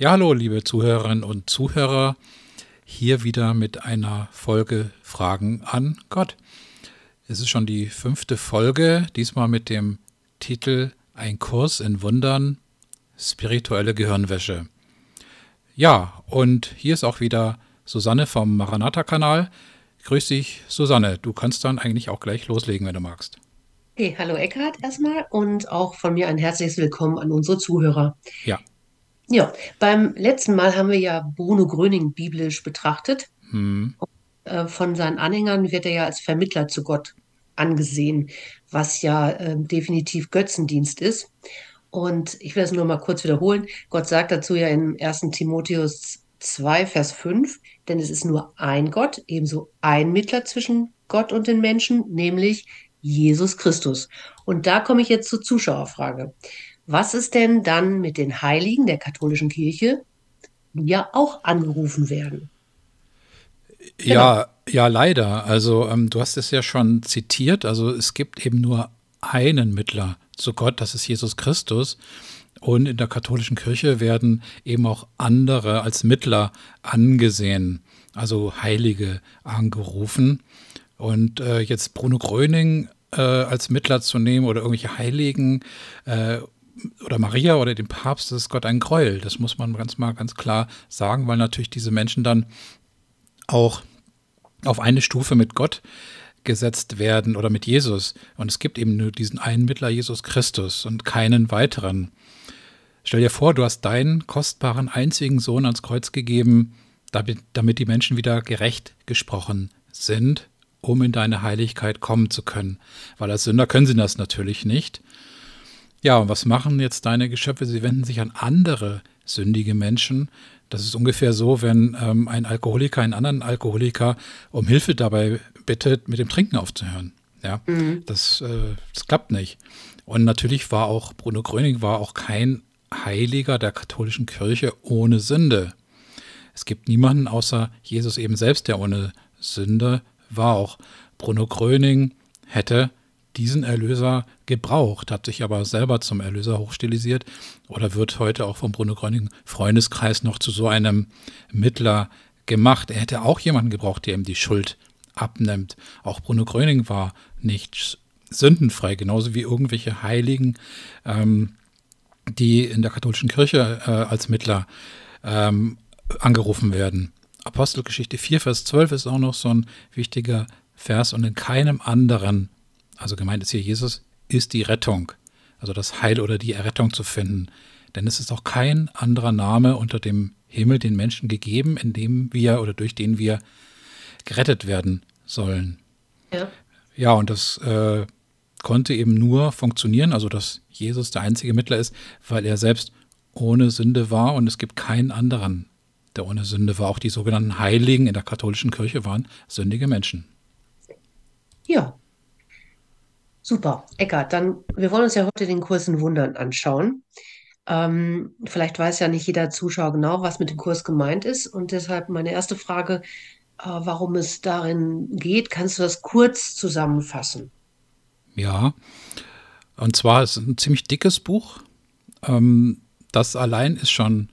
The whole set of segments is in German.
Ja, hallo, liebe Zuhörerinnen und Zuhörer. Hier wieder mit einer Folge Fragen an Gott. Es ist schon die fünfte Folge, diesmal mit dem Titel Ein Kurs in Wundern, spirituelle Gehirnwäsche. Ja, und hier ist auch wieder Susanne vom Maranatha-Kanal. Grüß dich, Susanne. Du kannst dann eigentlich auch gleich loslegen, wenn du magst. Hey, hallo Eckhard erstmal und auch von mir ein herzliches Willkommen an unsere Zuhörer. Ja. Ja, beim letzten Mal haben wir ja Bruno Gröning biblisch betrachtet. Hm. Und, äh, von seinen Anhängern wird er ja als Vermittler zu Gott angesehen, was ja äh, definitiv Götzendienst ist. Und ich will das nur mal kurz wiederholen. Gott sagt dazu ja im 1. Timotheus 2, Vers 5, denn es ist nur ein Gott, ebenso ein Mittler zwischen Gott und den Menschen, nämlich Jesus Christus. Und da komme ich jetzt zur Zuschauerfrage. Was ist denn dann mit den Heiligen der katholischen Kirche, die ja auch angerufen werden? Genau. Ja, ja, leider. Also ähm, du hast es ja schon zitiert. Also es gibt eben nur einen Mittler zu Gott, das ist Jesus Christus. Und in der katholischen Kirche werden eben auch andere als Mittler angesehen, also Heilige angerufen. Und äh, jetzt Bruno Gröning äh, als Mittler zu nehmen oder irgendwelche Heiligen äh, oder Maria oder dem Papst, das ist Gott ein Gräuel. Das muss man ganz mal ganz klar sagen, weil natürlich diese Menschen dann auch auf eine Stufe mit Gott gesetzt werden oder mit Jesus. Und es gibt eben nur diesen einen Mittler, Jesus Christus, und keinen weiteren. Stell dir vor, du hast deinen kostbaren einzigen Sohn ans Kreuz gegeben, damit, damit die Menschen wieder gerecht gesprochen sind, um in deine Heiligkeit kommen zu können. Weil als Sünder können sie das natürlich nicht. Ja, und was machen jetzt deine Geschöpfe? Sie wenden sich an andere sündige Menschen. Das ist ungefähr so, wenn ähm, ein Alkoholiker einen anderen Alkoholiker um Hilfe dabei bittet, mit dem Trinken aufzuhören. Ja, mhm. das, äh, das klappt nicht. Und natürlich war auch Bruno Gröning war auch kein Heiliger der katholischen Kirche ohne Sünde. Es gibt niemanden außer Jesus eben selbst, der ohne Sünde war. Auch Bruno Gröning hätte diesen Erlöser gebraucht, hat sich aber selber zum Erlöser hochstilisiert oder wird heute auch vom Bruno Gröning Freundeskreis noch zu so einem Mittler gemacht. Er hätte auch jemanden gebraucht, der ihm die Schuld abnimmt. Auch Bruno Gröning war nicht sündenfrei, genauso wie irgendwelche Heiligen, ähm, die in der katholischen Kirche äh, als Mittler ähm, angerufen werden. Apostelgeschichte 4, Vers 12 ist auch noch so ein wichtiger Vers und in keinem anderen also gemeint ist hier Jesus, ist die Rettung, also das Heil oder die Errettung zu finden. Denn es ist auch kein anderer Name unter dem Himmel den Menschen gegeben, in dem wir oder durch den wir gerettet werden sollen. Ja, ja und das äh, konnte eben nur funktionieren, also dass Jesus der einzige Mittler ist, weil er selbst ohne Sünde war und es gibt keinen anderen, der ohne Sünde war. Auch die sogenannten Heiligen in der katholischen Kirche waren sündige Menschen. Ja, Super. Eckart, dann, wir wollen uns ja heute den Kurs in Wundern anschauen. Ähm, vielleicht weiß ja nicht jeder Zuschauer genau, was mit dem Kurs gemeint ist. Und deshalb meine erste Frage, äh, warum es darin geht. Kannst du das kurz zusammenfassen? Ja. Und zwar ist es ein ziemlich dickes Buch. Ähm, das allein ist schon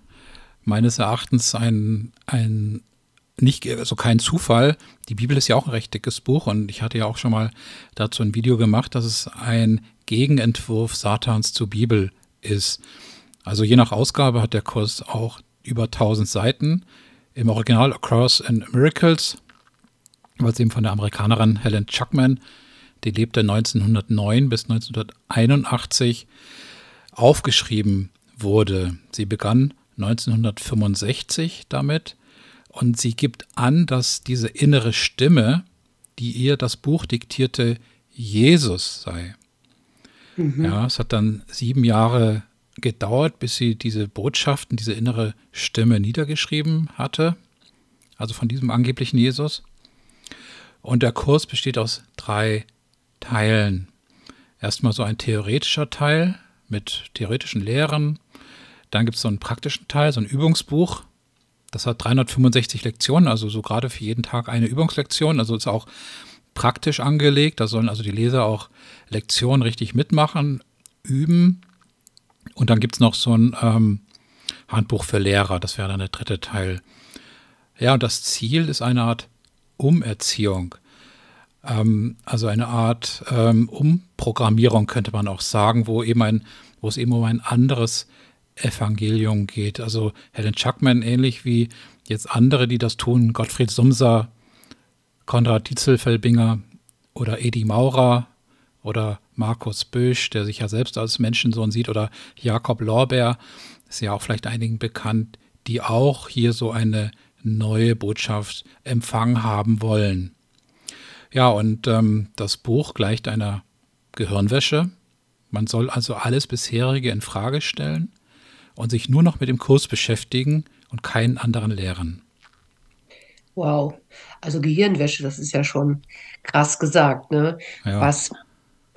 meines Erachtens ein, ein nicht, also kein Zufall. Die Bibel ist ja auch ein recht dickes Buch und ich hatte ja auch schon mal dazu ein Video gemacht, dass es ein Gegenentwurf Satans zur Bibel ist. Also je nach Ausgabe hat der Kurs auch über 1000 Seiten. Im Original Across and Miracles, was eben von der Amerikanerin Helen Chuckman, die lebte 1909 bis 1981, aufgeschrieben wurde. Sie begann 1965 damit und sie gibt an, dass diese innere Stimme, die ihr das Buch diktierte, Jesus sei. Mhm. Ja, es hat dann sieben Jahre gedauert, bis sie diese Botschaften, diese innere Stimme niedergeschrieben hatte. Also von diesem angeblichen Jesus. Und der Kurs besteht aus drei Teilen. Erstmal so ein theoretischer Teil mit theoretischen Lehren. Dann gibt es so einen praktischen Teil, so ein Übungsbuch, das hat 365 Lektionen, also so gerade für jeden Tag eine Übungslektion. Also ist auch praktisch angelegt. Da sollen also die Leser auch Lektionen richtig mitmachen, üben. Und dann gibt es noch so ein ähm, Handbuch für Lehrer. Das wäre dann der dritte Teil. Ja, und das Ziel ist eine Art Umerziehung. Ähm, also eine Art ähm, Umprogrammierung könnte man auch sagen, wo eben ein, wo es eben um ein anderes Evangelium geht. Also Helen Chuckman, ähnlich wie jetzt andere, die das tun, Gottfried Sumser, Konrad Dietzelfelbinger oder Edi Maurer oder Markus Bösch, der sich ja selbst als Menschensohn sieht, oder Jakob Lorbeer, ist ja auch vielleicht einigen bekannt, die auch hier so eine neue Botschaft empfangen haben wollen. Ja, und ähm, das Buch gleicht einer Gehirnwäsche. Man soll also alles bisherige in Frage stellen und sich nur noch mit dem Kurs beschäftigen und keinen anderen lehren. Wow, also Gehirnwäsche, das ist ja schon krass gesagt, ne? Ja. Was,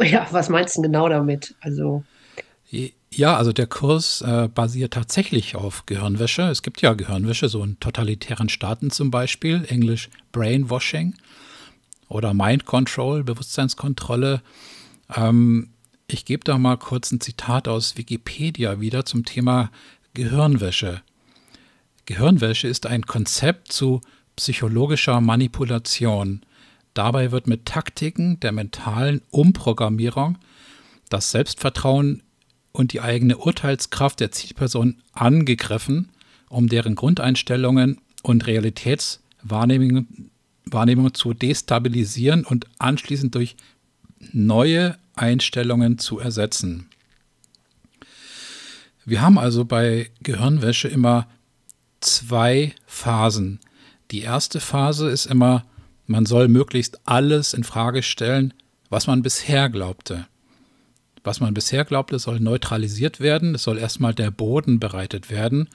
ja, was meinst du genau damit? Also ja, also der Kurs äh, basiert tatsächlich auf Gehirnwäsche. Es gibt ja Gehirnwäsche, so in totalitären Staaten zum Beispiel, Englisch Brainwashing oder Mind Control, Bewusstseinskontrolle. Ähm, ich gebe da mal kurz ein Zitat aus Wikipedia wieder zum Thema Gehirnwäsche. Gehirnwäsche ist ein Konzept zu psychologischer Manipulation. Dabei wird mit Taktiken der mentalen Umprogrammierung das Selbstvertrauen und die eigene Urteilskraft der Zielperson angegriffen, um deren Grundeinstellungen und Realitätswahrnehmungen Wahrnehmung zu destabilisieren und anschließend durch neue Einstellungen zu ersetzen. Wir haben also bei Gehirnwäsche immer zwei Phasen. Die erste Phase ist immer, man soll möglichst alles in Frage stellen, was man bisher glaubte. Was man bisher glaubte, soll neutralisiert werden, es soll erstmal der Boden bereitet werden.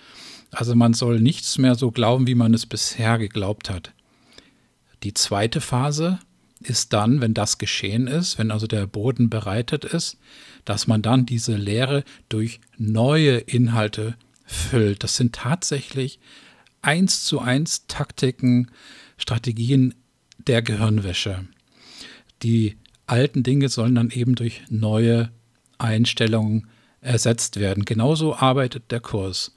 Also man soll nichts mehr so glauben, wie man es bisher geglaubt hat. Die zweite Phase ist dann, wenn das geschehen ist, wenn also der Boden bereitet ist, dass man dann diese Leere durch neue Inhalte füllt. Das sind tatsächlich eins zu eins Taktiken, Strategien der Gehirnwäsche. Die alten Dinge sollen dann eben durch neue Einstellungen ersetzt werden. Genauso arbeitet der Kurs.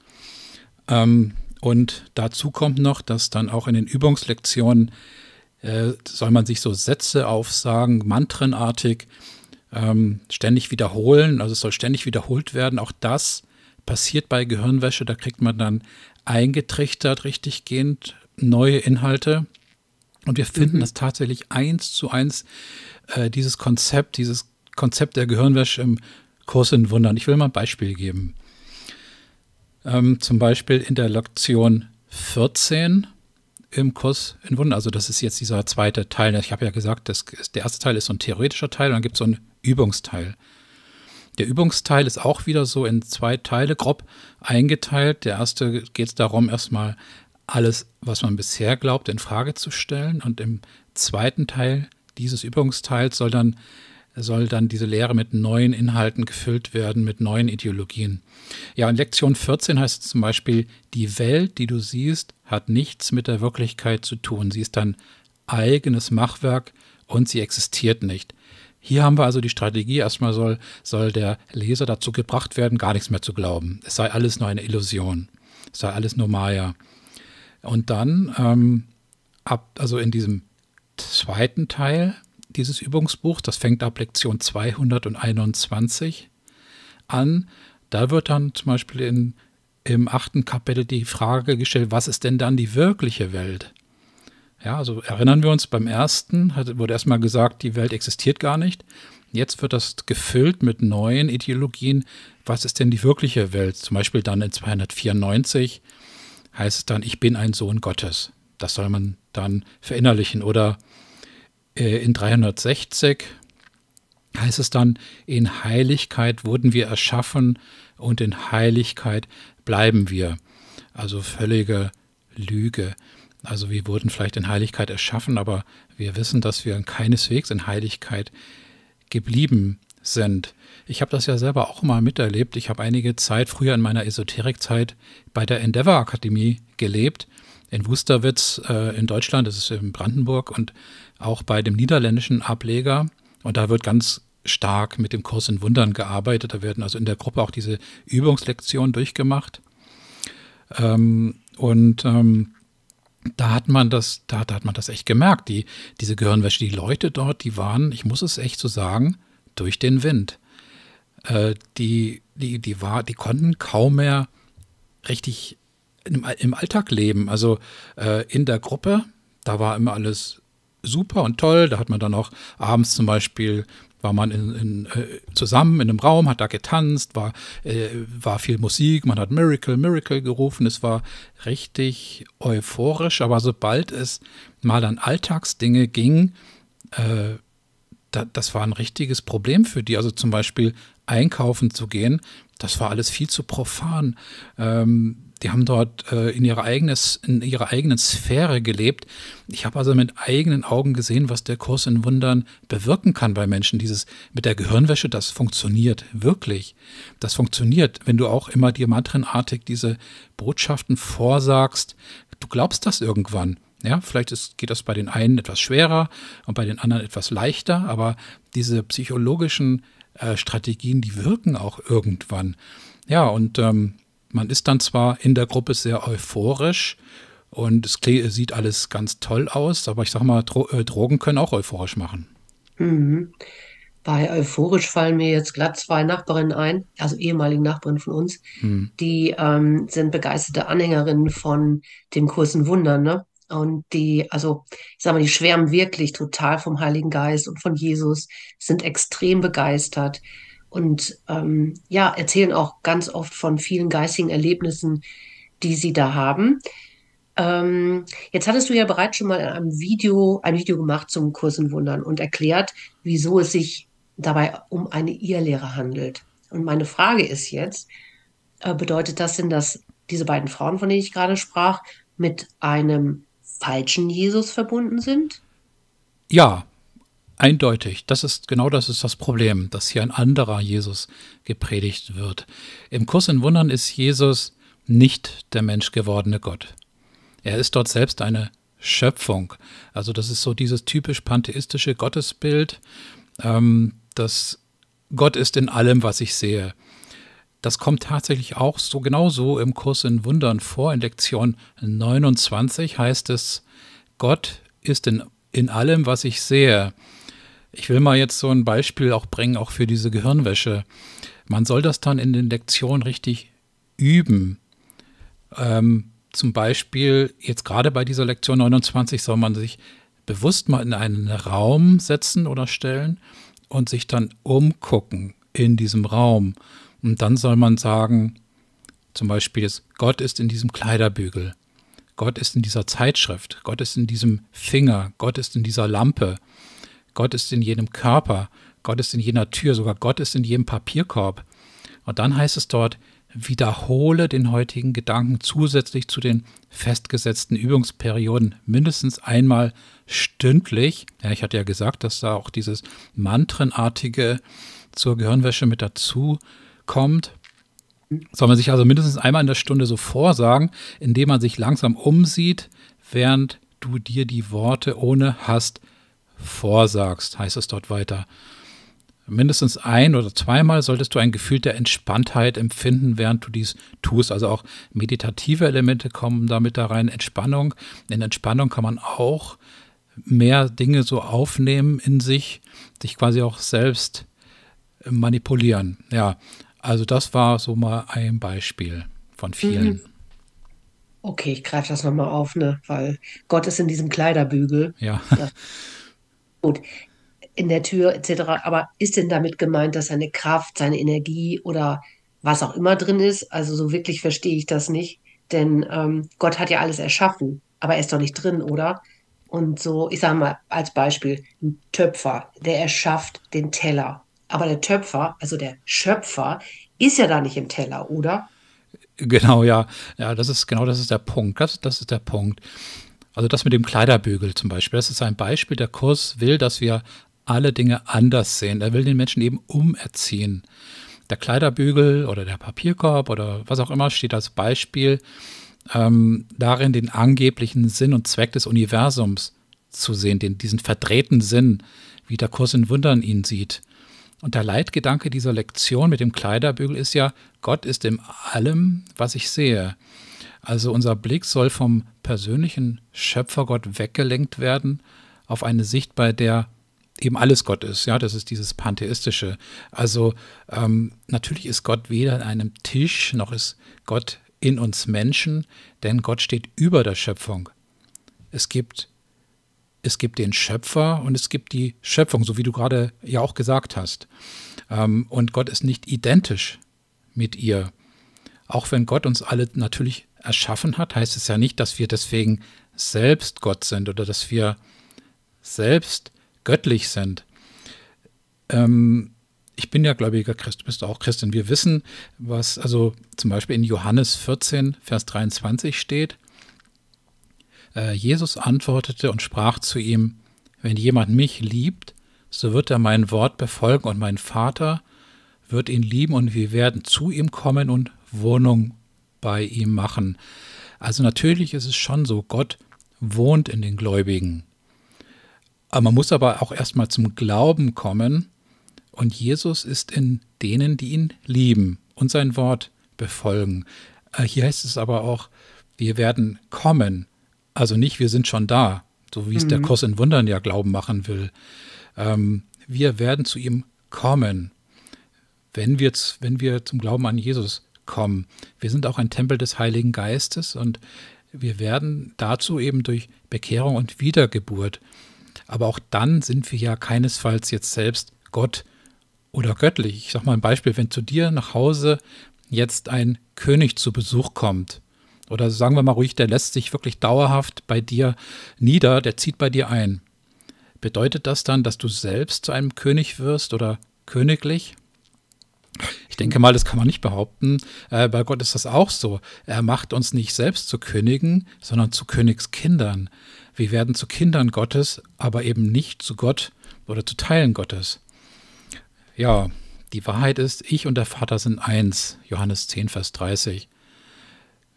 Ähm, und dazu kommt noch, dass dann auch in den Übungslektionen äh, soll man sich so Sätze aufsagen, mantrenartig, ähm, ständig wiederholen. Also es soll ständig wiederholt werden. Auch das passiert bei Gehirnwäsche. Da kriegt man dann eingetrichtert, richtig gehend, neue Inhalte. Und wir finden mhm. das tatsächlich eins zu eins, äh, dieses Konzept, dieses Konzept der Gehirnwäsche im Kurs in Wundern. Ich will mal ein Beispiel geben. Ähm, zum Beispiel in der Lektion 14 im Kurs in Wunder. Also das ist jetzt dieser zweite Teil. Ich habe ja gesagt, das, der erste Teil ist so ein theoretischer Teil und dann gibt es so einen Übungsteil. Der Übungsteil ist auch wieder so in zwei Teile grob eingeteilt. Der erste geht es darum, erstmal alles, was man bisher glaubt, in Frage zu stellen. Und im zweiten Teil dieses Übungsteils soll dann soll dann diese Lehre mit neuen Inhalten gefüllt werden, mit neuen Ideologien. Ja, in Lektion 14 heißt es zum Beispiel, die Welt, die du siehst, hat nichts mit der Wirklichkeit zu tun. Sie ist dein eigenes Machwerk und sie existiert nicht. Hier haben wir also die Strategie, erstmal soll, soll der Leser dazu gebracht werden, gar nichts mehr zu glauben. Es sei alles nur eine Illusion. Es sei alles nur Maya. Und dann, ähm, ab, also in diesem zweiten Teil, dieses Übungsbuch. Das fängt ab Lektion 221 an. Da wird dann zum Beispiel in, im achten Kapitel die Frage gestellt, was ist denn dann die wirkliche Welt? Ja, also erinnern wir uns, beim ersten wurde erstmal gesagt, die Welt existiert gar nicht. Jetzt wird das gefüllt mit neuen Ideologien. Was ist denn die wirkliche Welt? Zum Beispiel dann in 294 heißt es dann, ich bin ein Sohn Gottes. Das soll man dann verinnerlichen. Oder äh, in 360 heißt es dann, in Heiligkeit wurden wir erschaffen und in Heiligkeit bleiben wir. Also völlige Lüge. Also wir wurden vielleicht in Heiligkeit erschaffen, aber wir wissen, dass wir keineswegs in Heiligkeit geblieben sind. Ich habe das ja selber auch mal miterlebt. Ich habe einige Zeit früher in meiner Esoterikzeit bei der Endeavor Akademie gelebt in Wusterwitz äh, in Deutschland, das ist in Brandenburg und auch bei dem niederländischen Ableger. Und da wird ganz stark mit dem Kurs in Wundern gearbeitet. Da werden also in der Gruppe auch diese Übungslektionen durchgemacht. Ähm, und ähm, da hat man das, da, da, hat man das echt gemerkt. Die, diese Gehirnwäsche, die Leute dort, die waren, ich muss es echt so sagen, durch den Wind. Äh, die, die, die, war, die konnten kaum mehr richtig im, im Alltag leben. Also äh, in der Gruppe, da war immer alles super und toll. Da hat man dann auch abends zum Beispiel war man in, in, äh, zusammen in einem Raum, hat da getanzt, war, äh, war viel Musik, man hat Miracle, Miracle gerufen, es war richtig euphorisch, aber sobald es mal an Alltagsdinge ging, äh, da, das war ein richtiges Problem für die. Also zum Beispiel einkaufen zu gehen, das war alles viel zu profan. Ähm, die haben dort äh, in, ihrer eigenes, in ihrer eigenen Sphäre gelebt. Ich habe also mit eigenen Augen gesehen, was der Kurs in Wundern bewirken kann bei Menschen. Dieses mit der Gehirnwäsche, das funktioniert wirklich. Das funktioniert, wenn du auch immer dir mantrenartig diese Botschaften vorsagst. Du glaubst das irgendwann. Ja, vielleicht ist, geht das bei den einen etwas schwerer und bei den anderen etwas leichter, aber diese psychologischen äh, Strategien, die wirken auch irgendwann. Ja, und ähm, man ist dann zwar in der Gruppe sehr euphorisch und es sieht alles ganz toll aus, aber ich sag mal, Dro äh, Drogen können auch euphorisch machen. Mhm. Bei euphorisch fallen mir jetzt glatt zwei Nachbarinnen ein, also ehemalige Nachbarinnen von uns, mhm. die ähm, sind begeisterte Anhängerinnen von dem kurzen Wundern, ne? Und die, also ich sag mal, die schwärmen wirklich total vom Heiligen Geist und von Jesus, sind extrem begeistert und ähm, ja, erzählen auch ganz oft von vielen geistigen Erlebnissen, die sie da haben. Ähm, jetzt hattest du ja bereits schon mal in einem Video, ein Video gemacht zum Kurs in Wundern und erklärt, wieso es sich dabei um eine Irrlehre handelt. Und meine Frage ist jetzt, äh, bedeutet das denn, dass diese beiden Frauen, von denen ich gerade sprach, mit einem falschen Jesus verbunden sind? Ja, Eindeutig, das ist genau das ist das Problem, dass hier ein anderer Jesus gepredigt wird. Im Kurs in Wundern ist Jesus nicht der menschgewordene Gott. Er ist dort selbst eine Schöpfung. Also das ist so dieses typisch pantheistische Gottesbild, ähm, dass Gott ist in allem, was ich sehe. Das kommt tatsächlich auch so genauso im Kurs in Wundern vor. In Lektion 29 heißt es, Gott ist in, in allem, was ich sehe. Ich will mal jetzt so ein Beispiel auch bringen, auch für diese Gehirnwäsche. Man soll das dann in den Lektionen richtig üben. Ähm, zum Beispiel, jetzt gerade bei dieser Lektion 29 soll man sich bewusst mal in einen Raum setzen oder stellen und sich dann umgucken in diesem Raum. Und dann soll man sagen, zum Beispiel jetzt, Gott ist in diesem Kleiderbügel, Gott ist in dieser Zeitschrift, Gott ist in diesem Finger, Gott ist in dieser Lampe. Gott ist in jedem Körper, Gott ist in jeder Tür, sogar Gott ist in jedem Papierkorb. Und dann heißt es dort, wiederhole den heutigen Gedanken zusätzlich zu den festgesetzten Übungsperioden mindestens einmal stündlich. Ja, ich hatte ja gesagt, dass da auch dieses Mantrenartige zur Gehirnwäsche mit dazu kommt. Soll man sich also mindestens einmal in der Stunde so vorsagen, indem man sich langsam umsieht, während du dir die Worte ohne Hast vorsagst, heißt es dort weiter. Mindestens ein oder zweimal solltest du ein Gefühl der Entspanntheit empfinden, während du dies tust. Also auch meditative Elemente kommen damit da rein. Entspannung. In Entspannung kann man auch mehr Dinge so aufnehmen in sich, sich quasi auch selbst manipulieren. Ja, also das war so mal ein Beispiel von vielen. Mhm. Okay, ich greife das nochmal auf, ne? weil Gott ist in diesem Kleiderbügel. Ja. ja. gut, in der Tür etc. Aber ist denn damit gemeint, dass seine Kraft, seine Energie oder was auch immer drin ist? Also so wirklich verstehe ich das nicht, denn ähm, Gott hat ja alles erschaffen, aber er ist doch nicht drin, oder? Und so, ich sage mal als Beispiel, ein Töpfer, der erschafft den Teller. Aber der Töpfer, also der Schöpfer, ist ja da nicht im Teller, oder? Genau, ja. Ja, das ist genau das ist der Punkt. Das, das ist der Punkt. Also das mit dem Kleiderbügel zum Beispiel, das ist ein Beispiel. Der Kurs will, dass wir alle Dinge anders sehen. Er will den Menschen eben umerziehen. Der Kleiderbügel oder der Papierkorb oder was auch immer steht als Beispiel ähm, darin, den angeblichen Sinn und Zweck des Universums zu sehen, den, diesen verdrehten Sinn, wie der Kurs in Wundern ihn sieht. Und der Leitgedanke dieser Lektion mit dem Kleiderbügel ist ja, Gott ist in allem, was ich sehe. Also unser Blick soll vom persönlichen Schöpfergott weggelenkt werden auf eine Sicht, bei der eben alles Gott ist. Ja, das ist dieses pantheistische. Also ähm, natürlich ist Gott weder an einem Tisch noch ist Gott in uns Menschen, denn Gott steht über der Schöpfung. Es gibt es gibt den Schöpfer und es gibt die Schöpfung, so wie du gerade ja auch gesagt hast. Ähm, und Gott ist nicht identisch mit ihr. Auch wenn Gott uns alle natürlich erschaffen hat, heißt es ja nicht, dass wir deswegen selbst Gott sind oder dass wir selbst göttlich sind. Ähm, ich bin ja gläubiger Christ, du bist auch Christin. Wir wissen, was also zum Beispiel in Johannes 14, Vers 23 steht. Äh, Jesus antwortete und sprach zu ihm, wenn jemand mich liebt, so wird er mein Wort befolgen und mein Vater wird ihn lieben und wir werden zu ihm kommen und Wohnung bei ihm machen. Also natürlich ist es schon so, Gott wohnt in den Gläubigen. Aber man muss aber auch erstmal zum Glauben kommen. Und Jesus ist in denen, die ihn lieben und sein Wort befolgen. Äh, hier heißt es aber auch, wir werden kommen. Also nicht, wir sind schon da, so wie es mhm. der Kurs in Wundern ja Glauben machen will. Ähm, wir werden zu ihm kommen, wenn wir, wenn wir zum Glauben an Jesus kommen kommen. Wir sind auch ein Tempel des Heiligen Geistes und wir werden dazu eben durch Bekehrung und Wiedergeburt. Aber auch dann sind wir ja keinesfalls jetzt selbst Gott oder göttlich. Ich sage mal ein Beispiel, wenn zu dir nach Hause jetzt ein König zu Besuch kommt, oder sagen wir mal ruhig, der lässt sich wirklich dauerhaft bei dir nieder, der zieht bei dir ein. Bedeutet das dann, dass du selbst zu einem König wirst oder königlich? Ich denke mal, das kann man nicht behaupten. Äh, bei Gott ist das auch so. Er macht uns nicht selbst zu Königen, sondern zu Königskindern. Wir werden zu Kindern Gottes, aber eben nicht zu Gott oder zu Teilen Gottes. Ja, die Wahrheit ist, ich und der Vater sind eins. Johannes 10, Vers 30.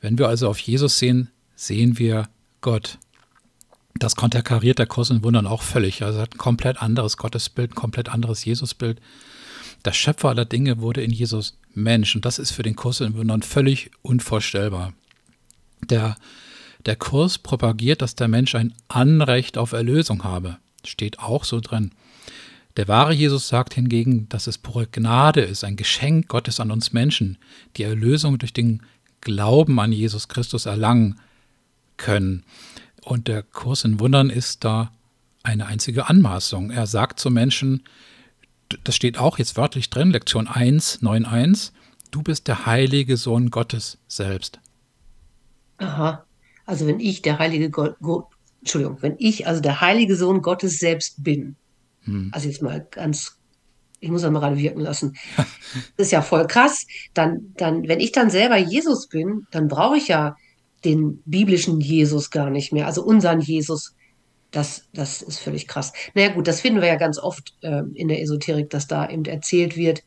Wenn wir also auf Jesus sehen, sehen wir Gott. Das konterkariert der Kurs in Wundern auch völlig. Also hat ein komplett anderes Gottesbild, ein komplett anderes Jesusbild. Der Schöpfer aller Dinge wurde in Jesus Mensch. Und das ist für den Kurs in Wundern völlig unvorstellbar. Der, der Kurs propagiert, dass der Mensch ein Anrecht auf Erlösung habe. Steht auch so drin. Der wahre Jesus sagt hingegen, dass es pure Gnade ist, ein Geschenk Gottes an uns Menschen, die Erlösung durch den Glauben an Jesus Christus erlangen können. Und der Kurs in Wundern ist da eine einzige Anmaßung. Er sagt zu Menschen, das steht auch jetzt wörtlich drin, Lektion 1, 9, 1. du bist der heilige Sohn Gottes selbst. Aha, also wenn ich der heilige Gott, Go Entschuldigung, wenn ich also der heilige Sohn Gottes selbst bin, hm. also jetzt mal ganz, ich muss das mal gerade wirken lassen, das ist ja voll krass, dann, dann, wenn ich dann selber Jesus bin, dann brauche ich ja den biblischen Jesus gar nicht mehr, also unseren Jesus, das, das ist völlig krass. Naja gut, das finden wir ja ganz oft äh, in der Esoterik, dass da eben erzählt wird,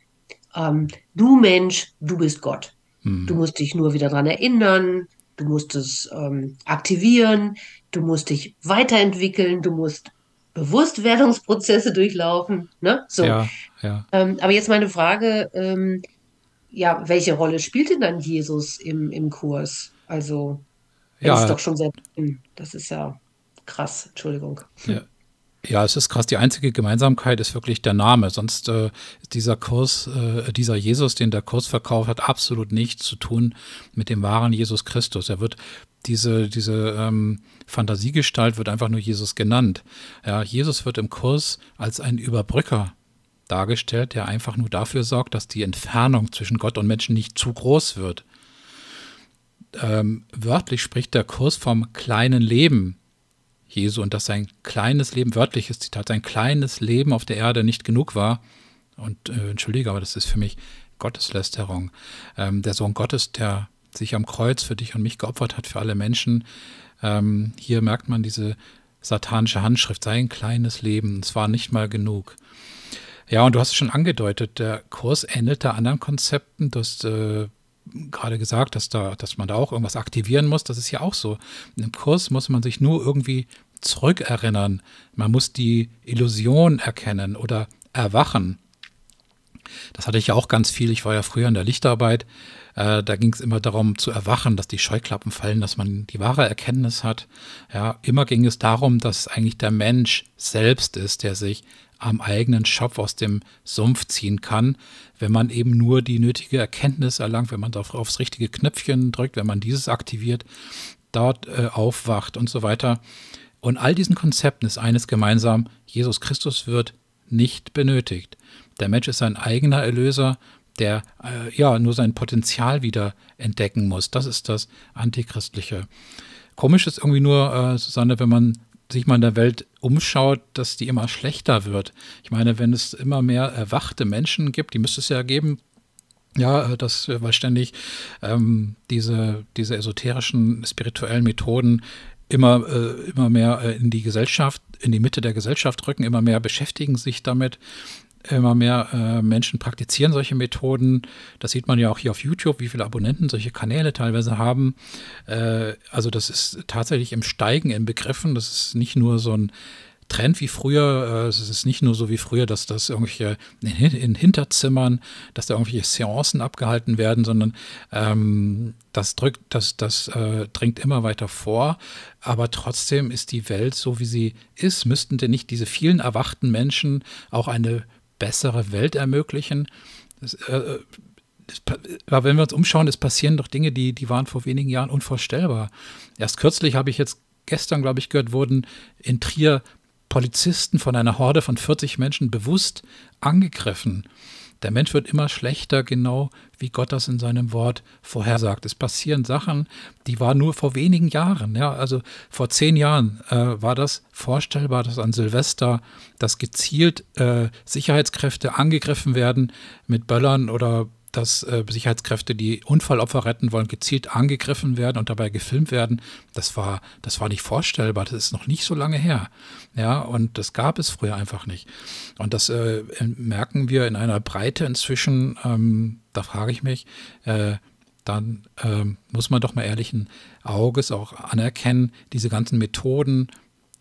ähm, du Mensch, du bist Gott. Mhm. Du musst dich nur wieder daran erinnern, du musst es ähm, aktivieren, du musst dich weiterentwickeln, du musst Bewusstwerdungsprozesse durchlaufen. Ne? So. Ja, ja. Ähm, aber jetzt meine Frage, ähm, ja, welche Rolle spielt denn dann Jesus im, im Kurs? Also, das ja. ist doch schon sehr, das ist ja krass. Entschuldigung. Ja. Ja, es ist krass. Die einzige Gemeinsamkeit ist wirklich der Name. Sonst äh, dieser Kurs, äh, dieser Jesus, den der Kurs verkauft, hat absolut nichts zu tun mit dem wahren Jesus Christus. Er wird diese diese ähm, Fantasiegestalt wird einfach nur Jesus genannt. Ja, Jesus wird im Kurs als ein Überbrücker dargestellt, der einfach nur dafür sorgt, dass die Entfernung zwischen Gott und Menschen nicht zu groß wird. Ähm, wörtlich spricht der Kurs vom kleinen Leben Jesu und dass sein kleines Leben, wörtliches Zitat, sein kleines Leben auf der Erde nicht genug war. Und äh, entschuldige, aber das ist für mich Gotteslästerung. Ähm, der Sohn Gottes, der sich am Kreuz für dich und mich geopfert hat, für alle Menschen. Ähm, hier merkt man diese satanische Handschrift, sein kleines Leben, es war nicht mal genug. Ja, und du hast es schon angedeutet, der Kurs ähnelte anderen Konzepten. Du hast äh, gerade gesagt, dass, da, dass man da auch irgendwas aktivieren muss. Das ist ja auch so. Im Kurs muss man sich nur irgendwie zurückerinnern. Man muss die Illusion erkennen oder erwachen. Das hatte ich ja auch ganz viel. Ich war ja früher in der Lichtarbeit. Äh, da ging es immer darum zu erwachen, dass die Scheuklappen fallen, dass man die wahre Erkenntnis hat. Ja, immer ging es darum, dass eigentlich der Mensch selbst ist, der sich am eigenen Schopf aus dem Sumpf ziehen kann, wenn man eben nur die nötige Erkenntnis erlangt, wenn man darauf aufs richtige Knöpfchen drückt, wenn man dieses aktiviert, dort äh, aufwacht und so weiter. Und all diesen Konzepten ist eines gemeinsam, Jesus Christus wird nicht benötigt. Der Mensch ist sein eigener Erlöser, der äh, ja nur sein Potenzial wieder entdecken muss. Das ist das Antichristliche. Komisch ist irgendwie nur, äh, Susanne, wenn man sich mal in der Welt umschaut, dass die immer schlechter wird. Ich meine, wenn es immer mehr erwachte Menschen gibt, die müsste es ja geben, ja, äh, dass wir ständig ähm, diese, diese esoterischen, spirituellen Methoden immer, äh, immer mehr äh, in die Gesellschaft, in die Mitte der Gesellschaft rücken, immer mehr beschäftigen sich damit. Immer mehr äh, Menschen praktizieren solche Methoden. Das sieht man ja auch hier auf YouTube, wie viele Abonnenten solche Kanäle teilweise haben. Äh, also das ist tatsächlich im Steigen in Begriffen. Das ist nicht nur so ein Trend wie früher. Äh, es ist nicht nur so wie früher, dass das irgendwelche in Hinterzimmern, dass da irgendwelche Seancen abgehalten werden, sondern ähm, das drückt, das, das äh, dringt immer weiter vor. Aber trotzdem ist die Welt so, wie sie ist. Müssten denn nicht diese vielen erwachten Menschen auch eine bessere Welt ermöglichen? Das, äh, aber wenn wir uns umschauen, es passieren doch Dinge, die, die waren vor wenigen Jahren unvorstellbar. Erst kürzlich habe ich jetzt gestern, glaube ich, gehört, wurden in Trier Polizisten von einer Horde von 40 Menschen bewusst angegriffen. Der Mensch wird immer schlechter, genau wie Gott das in seinem Wort vorhersagt. Es passieren Sachen, die waren nur vor wenigen Jahren. Ja, also vor zehn Jahren äh, war das vorstellbar, dass an Silvester, dass gezielt äh, Sicherheitskräfte angegriffen werden mit Böllern oder dass äh, Sicherheitskräfte, die Unfallopfer retten wollen, gezielt angegriffen werden und dabei gefilmt werden, das war, das war nicht vorstellbar. Das ist noch nicht so lange her. Ja, und das gab es früher einfach nicht. Und das äh, merken wir in einer Breite inzwischen. Ähm, da frage ich mich, äh, dann ähm, muss man doch mal ehrlichen Auges auch anerkennen, diese ganzen Methoden,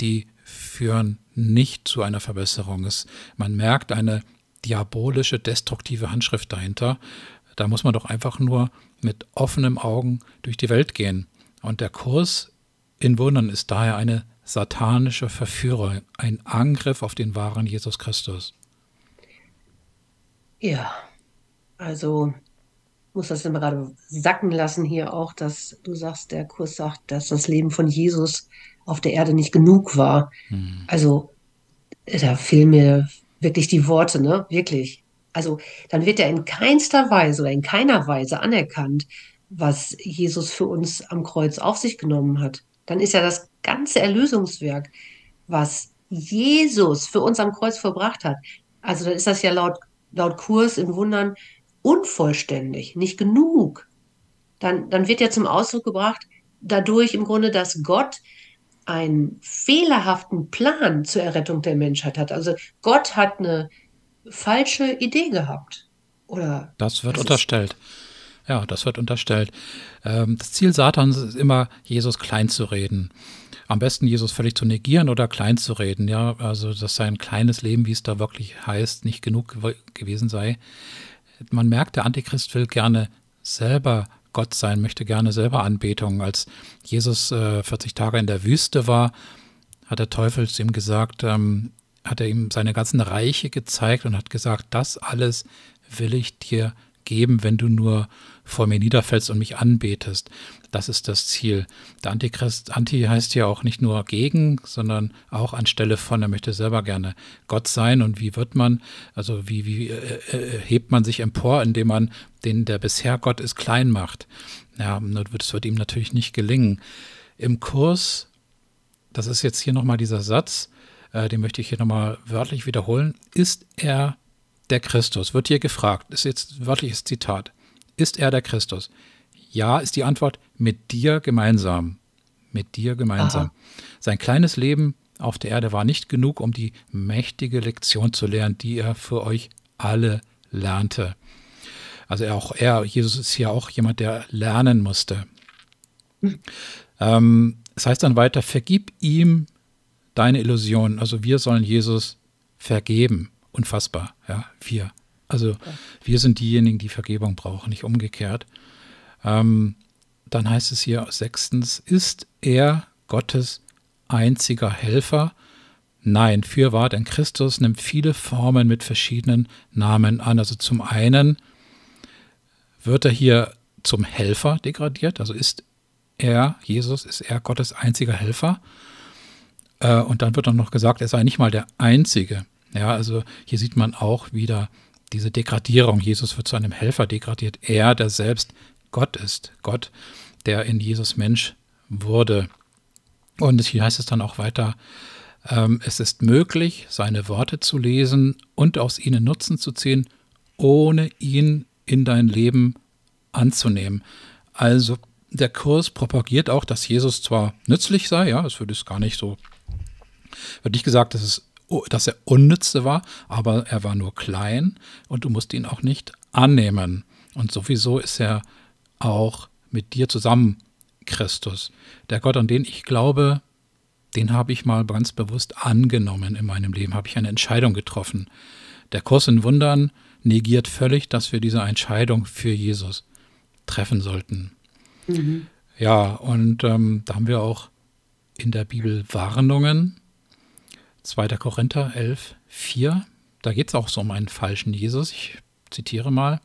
die führen nicht zu einer Verbesserung. Es, man merkt eine diabolische, destruktive Handschrift dahinter. Da muss man doch einfach nur mit offenen Augen durch die Welt gehen. Und der Kurs in Wundern ist daher eine satanische Verführung, ein Angriff auf den wahren Jesus Christus. Ja, also muss das immer gerade sacken lassen hier auch, dass du sagst, der Kurs sagt, dass das Leben von Jesus auf der Erde nicht genug war. Hm. Also da fehlen mir wirklich die Worte, ne? Wirklich. Also dann wird er in keinster Weise oder in keiner Weise anerkannt, was Jesus für uns am Kreuz auf sich genommen hat. Dann ist ja das ganze Erlösungswerk, was Jesus für uns am Kreuz verbracht hat. Also dann ist das ja laut, laut Kurs in Wundern unvollständig, nicht genug. Dann, dann wird ja zum Ausdruck gebracht, dadurch im Grunde, dass Gott einen fehlerhaften Plan zur Errettung der Menschheit hat. Also Gott hat eine falsche Idee gehabt. Oder das wird unterstellt. Ja, das wird unterstellt. Ähm, das Ziel Satans ist immer, Jesus klein zu reden. Am besten Jesus völlig zu negieren oder klein zu reden. Ja, also dass sein kleines Leben, wie es da wirklich heißt, nicht genug gewesen sei. Man merkt, der Antichrist will gerne selber Gott sein, möchte gerne selber Anbetung. Als Jesus äh, 40 Tage in der Wüste war, hat der Teufel zu ihm gesagt, ähm, hat er ihm seine ganzen Reiche gezeigt und hat gesagt, das alles will ich dir geben, wenn du nur vor mir niederfällst und mich anbetest. Das ist das Ziel. Der Antichrist, Anti heißt ja auch nicht nur gegen, sondern auch anstelle von, er möchte selber gerne Gott sein. Und wie wird man, also wie, wie äh, äh hebt man sich empor, indem man den, der bisher Gott ist, klein macht? Ja, das wird ihm natürlich nicht gelingen. Im Kurs, das ist jetzt hier nochmal dieser Satz, äh, den möchte ich hier nochmal wörtlich wiederholen, ist er der Christus, wird hier gefragt, ist jetzt wörtliches Zitat. Ist er der Christus? Ja, ist die Antwort mit dir gemeinsam. Mit dir gemeinsam. Aha. Sein kleines Leben auf der Erde war nicht genug, um die mächtige Lektion zu lernen, die er für euch alle lernte. Also er auch er, Jesus ist ja auch jemand, der lernen musste. Mhm. Ähm, es heißt dann weiter, vergib ihm deine Illusionen. Also wir sollen Jesus vergeben. Unfassbar, ja, wir. Also wir sind diejenigen, die Vergebung brauchen, nicht umgekehrt. Ähm, dann heißt es hier sechstens, ist er Gottes einziger Helfer? Nein, fürwahr, denn Christus nimmt viele Formen mit verschiedenen Namen an. Also zum einen wird er hier zum Helfer degradiert, also ist er, Jesus, ist er Gottes einziger Helfer. Äh, und dann wird dann noch gesagt, er sei nicht mal der Einzige. Ja, also hier sieht man auch wieder diese Degradierung, Jesus wird zu einem Helfer degradiert, er, der selbst Gott ist, Gott, der in Jesus Mensch wurde. Und hier heißt es dann auch weiter, ähm, es ist möglich, seine Worte zu lesen und aus ihnen Nutzen zu ziehen, ohne ihn in dein Leben anzunehmen. Also der Kurs propagiert auch, dass Jesus zwar nützlich sei, ja, es würde es gar nicht so, wird nicht gesagt, dass es Oh, dass er unnütze war, aber er war nur klein und du musst ihn auch nicht annehmen. Und sowieso ist er auch mit dir zusammen Christus. Der Gott, an den ich glaube, den habe ich mal ganz bewusst angenommen in meinem Leben, habe ich eine Entscheidung getroffen. Der Kurs in Wundern negiert völlig, dass wir diese Entscheidung für Jesus treffen sollten. Mhm. Ja, und ähm, da haben wir auch in der Bibel Warnungen, 2. Korinther 11, 4, da geht es auch so um einen falschen Jesus. Ich zitiere mal.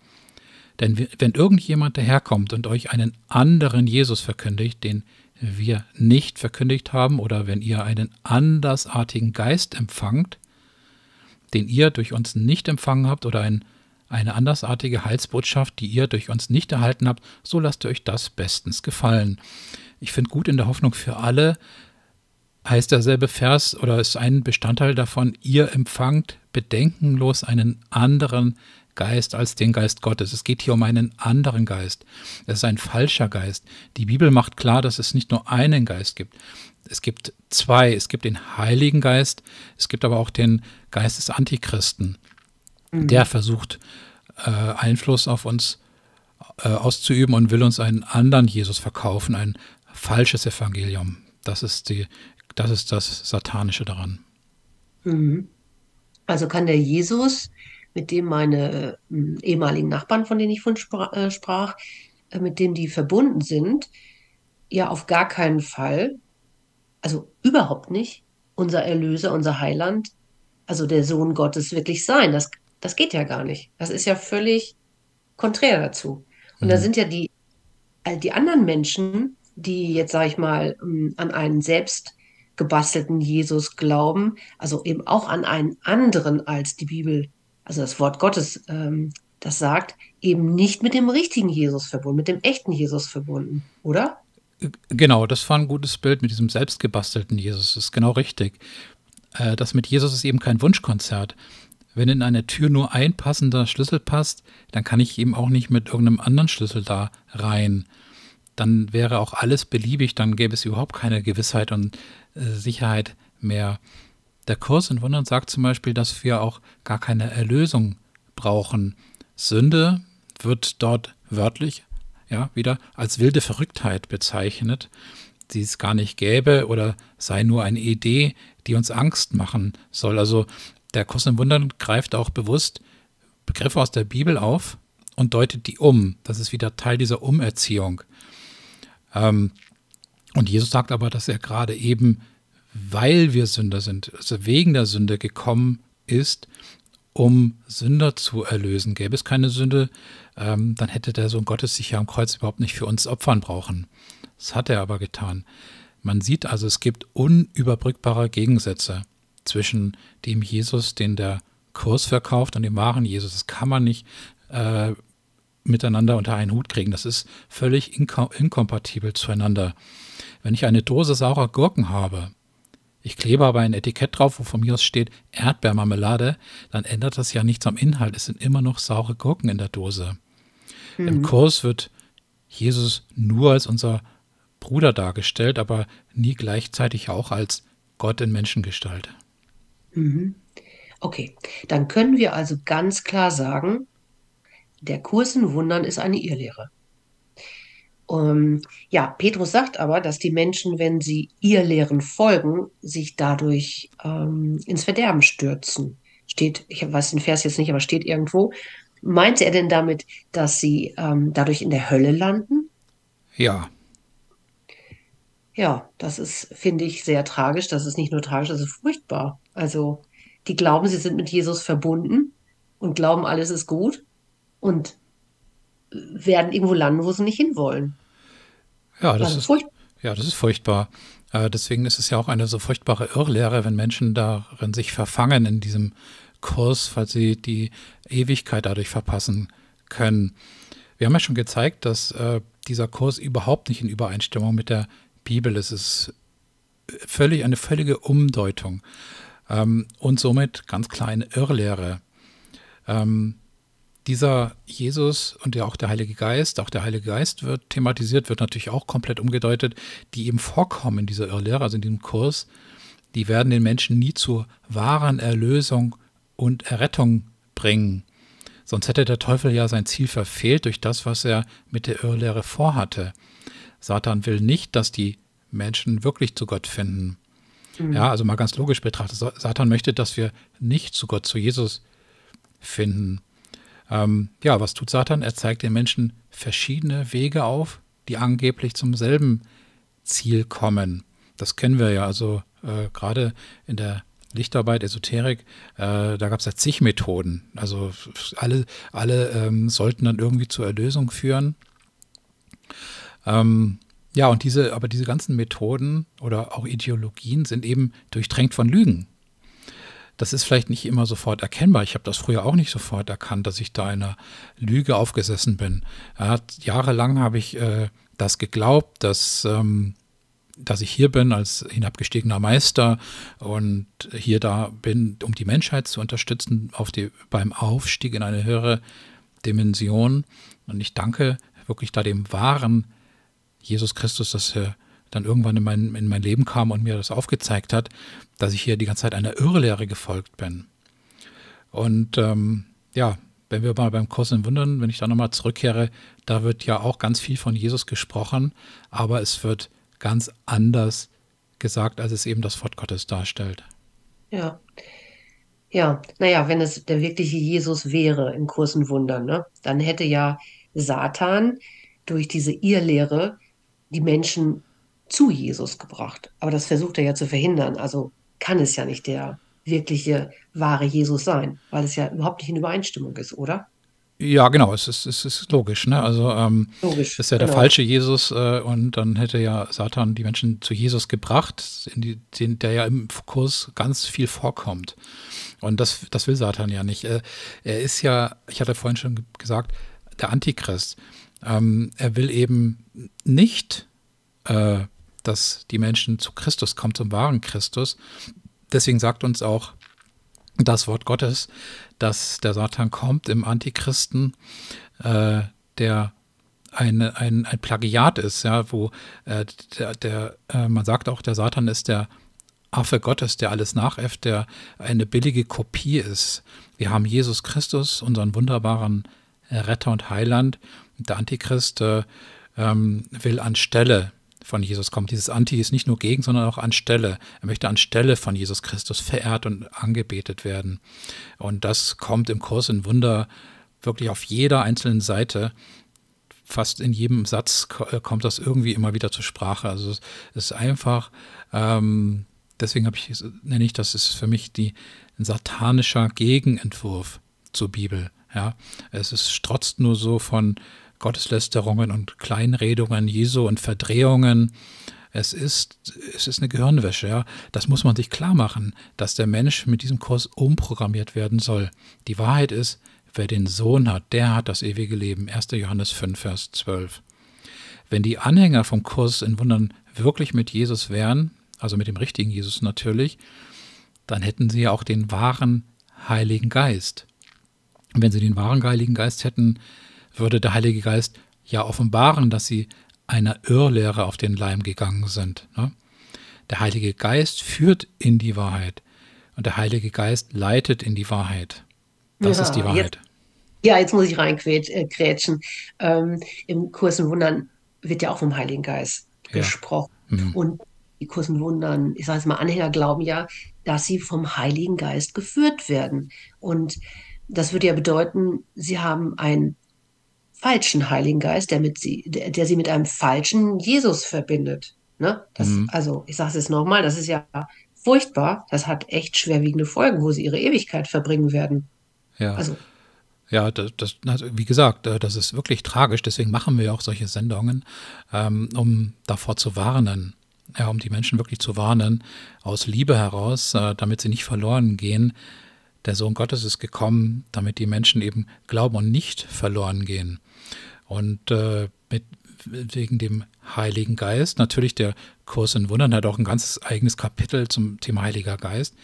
Denn wenn irgendjemand daherkommt und euch einen anderen Jesus verkündigt, den wir nicht verkündigt haben, oder wenn ihr einen andersartigen Geist empfangt, den ihr durch uns nicht empfangen habt, oder ein, eine andersartige Heilsbotschaft, die ihr durch uns nicht erhalten habt, so lasst euch das bestens gefallen. Ich finde gut in der Hoffnung für alle, heißt derselbe Vers oder ist ein Bestandteil davon, ihr empfangt bedenkenlos einen anderen Geist als den Geist Gottes. Es geht hier um einen anderen Geist. Es ist ein falscher Geist. Die Bibel macht klar, dass es nicht nur einen Geist gibt. Es gibt zwei. Es gibt den Heiligen Geist, es gibt aber auch den Geist des Antichristen. Mhm. Der versucht, äh, Einfluss auf uns äh, auszuüben und will uns einen anderen Jesus verkaufen, ein falsches Evangelium. Das ist die das ist das Satanische daran. Mhm. Also kann der Jesus, mit dem meine ähm, ehemaligen Nachbarn, von denen ich von äh, sprach, äh, mit dem die verbunden sind, ja auf gar keinen Fall, also überhaupt nicht, unser Erlöser, unser Heiland, also der Sohn Gottes wirklich sein. Das, das geht ja gar nicht. Das ist ja völlig konträr dazu. Und mhm. da sind ja die, die anderen Menschen, die jetzt, sag ich mal, ähm, an einen selbst gebastelten Jesus glauben, also eben auch an einen anderen als die Bibel, also das Wort Gottes, ähm, das sagt, eben nicht mit dem richtigen Jesus verbunden, mit dem echten Jesus verbunden, oder? Genau, das war ein gutes Bild mit diesem selbstgebastelten Jesus, das ist genau richtig. Äh, das mit Jesus ist eben kein Wunschkonzert. Wenn in eine Tür nur ein passender Schlüssel passt, dann kann ich eben auch nicht mit irgendeinem anderen Schlüssel da rein. Dann wäre auch alles beliebig, dann gäbe es überhaupt keine Gewissheit und äh, Sicherheit mehr. Der Kurs in Wundern sagt zum Beispiel, dass wir auch gar keine Erlösung brauchen. Sünde wird dort wörtlich ja, wieder als wilde Verrücktheit bezeichnet, die es gar nicht gäbe oder sei nur eine Idee, die uns Angst machen soll. Also der Kurs in Wundern greift auch bewusst Begriffe aus der Bibel auf und deutet die um. Das ist wieder Teil dieser Umerziehung. Ähm, und Jesus sagt aber, dass er gerade eben, weil wir Sünder sind, also wegen der Sünde gekommen ist, um Sünder zu erlösen. Gäbe es keine Sünde, ähm, dann hätte der Sohn Gottes sich ja am Kreuz überhaupt nicht für uns opfern brauchen. Das hat er aber getan. Man sieht also, es gibt unüberbrückbare Gegensätze zwischen dem Jesus, den der Kurs verkauft, und dem wahren Jesus. Das kann man nicht äh, miteinander unter einen Hut kriegen. Das ist völlig inkom inkompatibel zueinander. Wenn ich eine Dose saurer Gurken habe, ich klebe aber ein Etikett drauf, wo von mir aus steht Erdbeermarmelade, dann ändert das ja nichts am Inhalt. Es sind immer noch saure Gurken in der Dose. Mhm. Im hm. Kurs wird Jesus nur als unser Bruder dargestellt, aber nie gleichzeitig auch als Gott in Menschengestalt. Mhm. Okay, dann können wir also ganz klar sagen, der Kurs in Wundern ist eine Irrlehre. Ähm, ja, Petrus sagt aber, dass die Menschen, wenn sie ihr Lehren folgen, sich dadurch ähm, ins Verderben stürzen. Steht, ich weiß den Vers jetzt nicht, aber steht irgendwo. Meint er denn damit, dass sie ähm, dadurch in der Hölle landen? Ja. Ja, das ist, finde ich, sehr tragisch. Das ist nicht nur tragisch, das ist furchtbar. Also, die glauben, sie sind mit Jesus verbunden und glauben, alles ist gut. Und werden irgendwo landen, wo sie nicht hinwollen. Ja, das, also, ist, furchtbar. ja, das ist furchtbar. Äh, deswegen ist es ja auch eine so furchtbare Irrlehre, wenn Menschen darin sich verfangen in diesem Kurs, weil sie die Ewigkeit dadurch verpassen können. Wir haben ja schon gezeigt, dass äh, dieser Kurs überhaupt nicht in Übereinstimmung mit der Bibel ist. Es ist völlig eine völlige Umdeutung ähm, und somit ganz kleine Irrlehre. Ähm, dieser Jesus und ja auch der Heilige Geist, auch der Heilige Geist wird thematisiert, wird natürlich auch komplett umgedeutet, die eben vorkommen in dieser Irrlehre, also in diesem Kurs, die werden den Menschen nie zur wahren Erlösung und Errettung bringen. Sonst hätte der Teufel ja sein Ziel verfehlt durch das, was er mit der Irrlehre vorhatte. Satan will nicht, dass die Menschen wirklich zu Gott finden. Mhm. Ja, also mal ganz logisch betrachtet, Satan möchte, dass wir nicht zu Gott, zu Jesus finden. Ähm, ja, was tut Satan? Er zeigt den Menschen verschiedene Wege auf, die angeblich zum selben Ziel kommen. Das kennen wir ja. Also äh, gerade in der Lichtarbeit, Esoterik, äh, da gab es ja zig Methoden. Also alle, alle ähm, sollten dann irgendwie zur Erlösung führen. Ähm, ja, und diese, aber diese ganzen Methoden oder auch Ideologien sind eben durchtränkt von Lügen das ist vielleicht nicht immer sofort erkennbar. Ich habe das früher auch nicht sofort erkannt, dass ich da einer Lüge aufgesessen bin. Ja, jahrelang habe ich äh, das geglaubt, dass, ähm, dass ich hier bin als hinabgestiegener Meister und hier da bin, um die Menschheit zu unterstützen auf die, beim Aufstieg in eine höhere Dimension. Und ich danke wirklich da dem wahren Jesus Christus, dass er dann irgendwann in mein, in mein Leben kam und mir das aufgezeigt hat, dass ich hier die ganze Zeit einer Irrlehre gefolgt bin. Und ähm, ja, wenn wir mal beim Kurs in Wundern, wenn ich da nochmal zurückkehre, da wird ja auch ganz viel von Jesus gesprochen, aber es wird ganz anders gesagt, als es eben das Wort Gottes darstellt. Ja. Ja, naja, wenn es der wirkliche Jesus wäre im Kurs in Wundern, ne, dann hätte ja Satan durch diese Irrlehre die Menschen zu Jesus gebracht. Aber das versucht er ja zu verhindern. Also kann es ja nicht der wirkliche, wahre Jesus sein, weil es ja überhaupt nicht in Übereinstimmung ist, oder? Ja, genau, es ist, es ist logisch. Ne? Also ähm, logisch, ist ja der genau. falsche Jesus äh, und dann hätte ja Satan die Menschen zu Jesus gebracht, die, den, der ja im Kurs ganz viel vorkommt. Und das, das will Satan ja nicht. Äh, er ist ja, ich hatte vorhin schon gesagt, der Antichrist. Ähm, er will eben nicht äh, dass die Menschen zu Christus kommen, zum wahren Christus. Deswegen sagt uns auch das Wort Gottes, dass der Satan kommt im Antichristen, äh, der ein, ein, ein Plagiat ist, ja, wo äh, der, der äh, man sagt auch, der Satan ist der Affe Gottes, der alles nachäfft, der eine billige Kopie ist. Wir haben Jesus Christus, unseren wunderbaren Retter und Heiland. Der Antichrist äh, ähm, will anstelle von Jesus kommt. Dieses Anti ist nicht nur gegen, sondern auch anstelle. Er möchte anstelle von Jesus Christus verehrt und angebetet werden. Und das kommt im Kurs in Wunder wirklich auf jeder einzelnen Seite. Fast in jedem Satz äh, kommt das irgendwie immer wieder zur Sprache. Also es ist einfach, ähm, deswegen ich, nenne ich das, ist für mich die, ein satanischer Gegenentwurf zur Bibel. Ja, es ist, strotzt nur so von Gotteslästerungen und Kleinredungen Jesu und Verdrehungen. Es ist, es ist eine Gehirnwäsche. Ja? Das muss man sich klar machen, dass der Mensch mit diesem Kurs umprogrammiert werden soll. Die Wahrheit ist, wer den Sohn hat, der hat das ewige Leben. 1. Johannes 5, Vers 12. Wenn die Anhänger vom Kurs in Wundern wirklich mit Jesus wären, also mit dem richtigen Jesus natürlich, dann hätten sie ja auch den wahren Heiligen Geist. Und wenn sie den wahren Heiligen Geist hätten, würde der Heilige Geist ja offenbaren, dass sie einer Irrlehre auf den Leim gegangen sind. Ne? Der Heilige Geist führt in die Wahrheit und der Heilige Geist leitet in die Wahrheit. Das ja, ist die Wahrheit. Jetzt, ja, jetzt muss ich reingrätschen. Äh, ähm, Im Kursen Wundern wird ja auch vom Heiligen Geist ja. gesprochen. Mhm. Und die Kursen Wundern, ich sage es mal, Anhänger glauben ja, dass sie vom Heiligen Geist geführt werden. Und das würde ja bedeuten, sie haben ein falschen Heiligen Geist, der, mit sie, der, der sie mit einem falschen Jesus verbindet. Ne? Das, mhm. Also, ich sage es jetzt nochmal, das ist ja furchtbar. Das hat echt schwerwiegende Folgen, wo sie ihre Ewigkeit verbringen werden. Ja. Also. Ja, das, das, wie gesagt, das ist wirklich tragisch. Deswegen machen wir auch solche Sendungen, ähm, um davor zu warnen, ja, um die Menschen wirklich zu warnen, aus Liebe heraus, äh, damit sie nicht verloren gehen, der Sohn Gottes ist gekommen, damit die Menschen eben glauben und nicht verloren gehen. Und äh, mit, wegen dem Heiligen Geist, natürlich der Kurs in Wundern hat auch ein ganzes eigenes Kapitel zum Thema Heiliger Geist.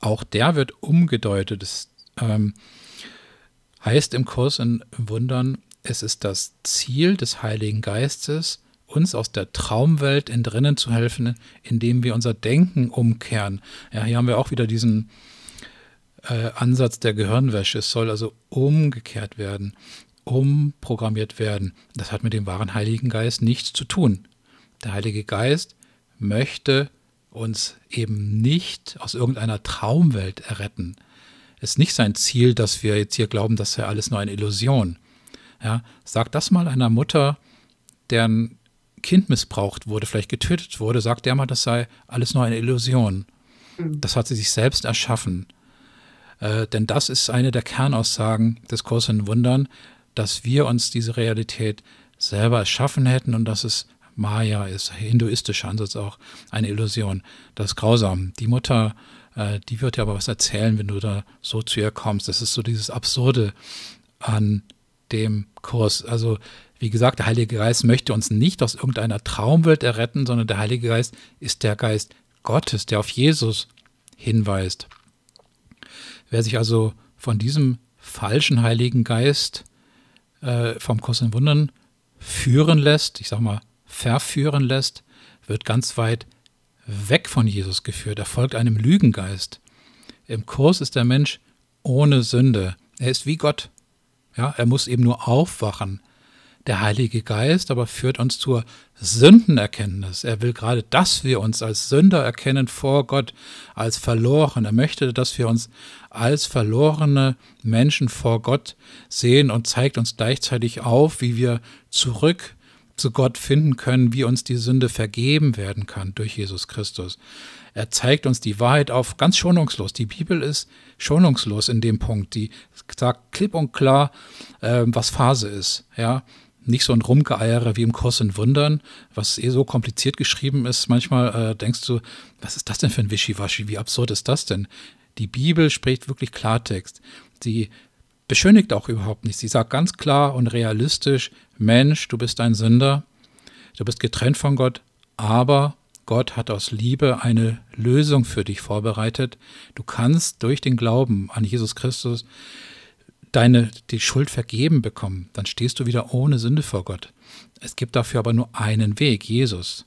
Auch der wird umgedeutet. Es ähm, heißt im Kurs in Wundern, es ist das Ziel des Heiligen Geistes, uns aus der Traumwelt in drinnen zu helfen, indem wir unser Denken umkehren. Ja, hier haben wir auch wieder diesen äh, Ansatz der Gehirnwäsche. Es soll also umgekehrt werden, umprogrammiert werden. Das hat mit dem wahren Heiligen Geist nichts zu tun. Der Heilige Geist möchte uns eben nicht aus irgendeiner Traumwelt erretten. Es ist nicht sein Ziel, dass wir jetzt hier glauben, das sei alles nur eine Illusion. Ja, sag das mal einer Mutter, deren Kind missbraucht wurde, vielleicht getötet wurde, sagt der mal, das sei alles nur eine Illusion. Hm. Das hat sie sich selbst erschaffen. Äh, denn das ist eine der Kernaussagen des Kurs in Wundern, dass wir uns diese Realität selber erschaffen hätten und dass es Maya ist, hinduistischer Ansatz auch, eine Illusion. Das ist grausam. Die Mutter, äh, die wird dir aber was erzählen, wenn du da so zu ihr kommst. Das ist so dieses Absurde an dem Kurs. Also wie gesagt, der Heilige Geist möchte uns nicht aus irgendeiner Traumwelt erretten, sondern der Heilige Geist ist der Geist Gottes, der auf Jesus hinweist. Wer sich also von diesem falschen Heiligen Geist äh, vom in Wundern führen lässt, ich sag mal verführen lässt, wird ganz weit weg von Jesus geführt. Er folgt einem Lügengeist. Im Kurs ist der Mensch ohne Sünde. Er ist wie Gott. Ja, er muss eben nur aufwachen der Heilige Geist aber führt uns zur Sündenerkenntnis. Er will gerade, dass wir uns als Sünder erkennen vor Gott, als verloren. Er möchte, dass wir uns als verlorene Menschen vor Gott sehen und zeigt uns gleichzeitig auf, wie wir zurück zu Gott finden können, wie uns die Sünde vergeben werden kann durch Jesus Christus. Er zeigt uns die Wahrheit auf ganz schonungslos. Die Bibel ist schonungslos in dem Punkt. Die sagt klipp und klar, äh, was Phase ist. Ja, nicht so ein Rumgeeiere wie im Kurs in Wundern, was eh so kompliziert geschrieben ist. Manchmal äh, denkst du, was ist das denn für ein Wischiwaschi? Wie absurd ist das denn? Die Bibel spricht wirklich Klartext. Sie beschönigt auch überhaupt nicht. Sie sagt ganz klar und realistisch, Mensch, du bist ein Sünder, du bist getrennt von Gott, aber Gott hat aus Liebe eine Lösung für dich vorbereitet. Du kannst durch den Glauben an Jesus Christus deine, die Schuld vergeben bekommen, dann stehst du wieder ohne Sünde vor Gott. Es gibt dafür aber nur einen Weg, Jesus.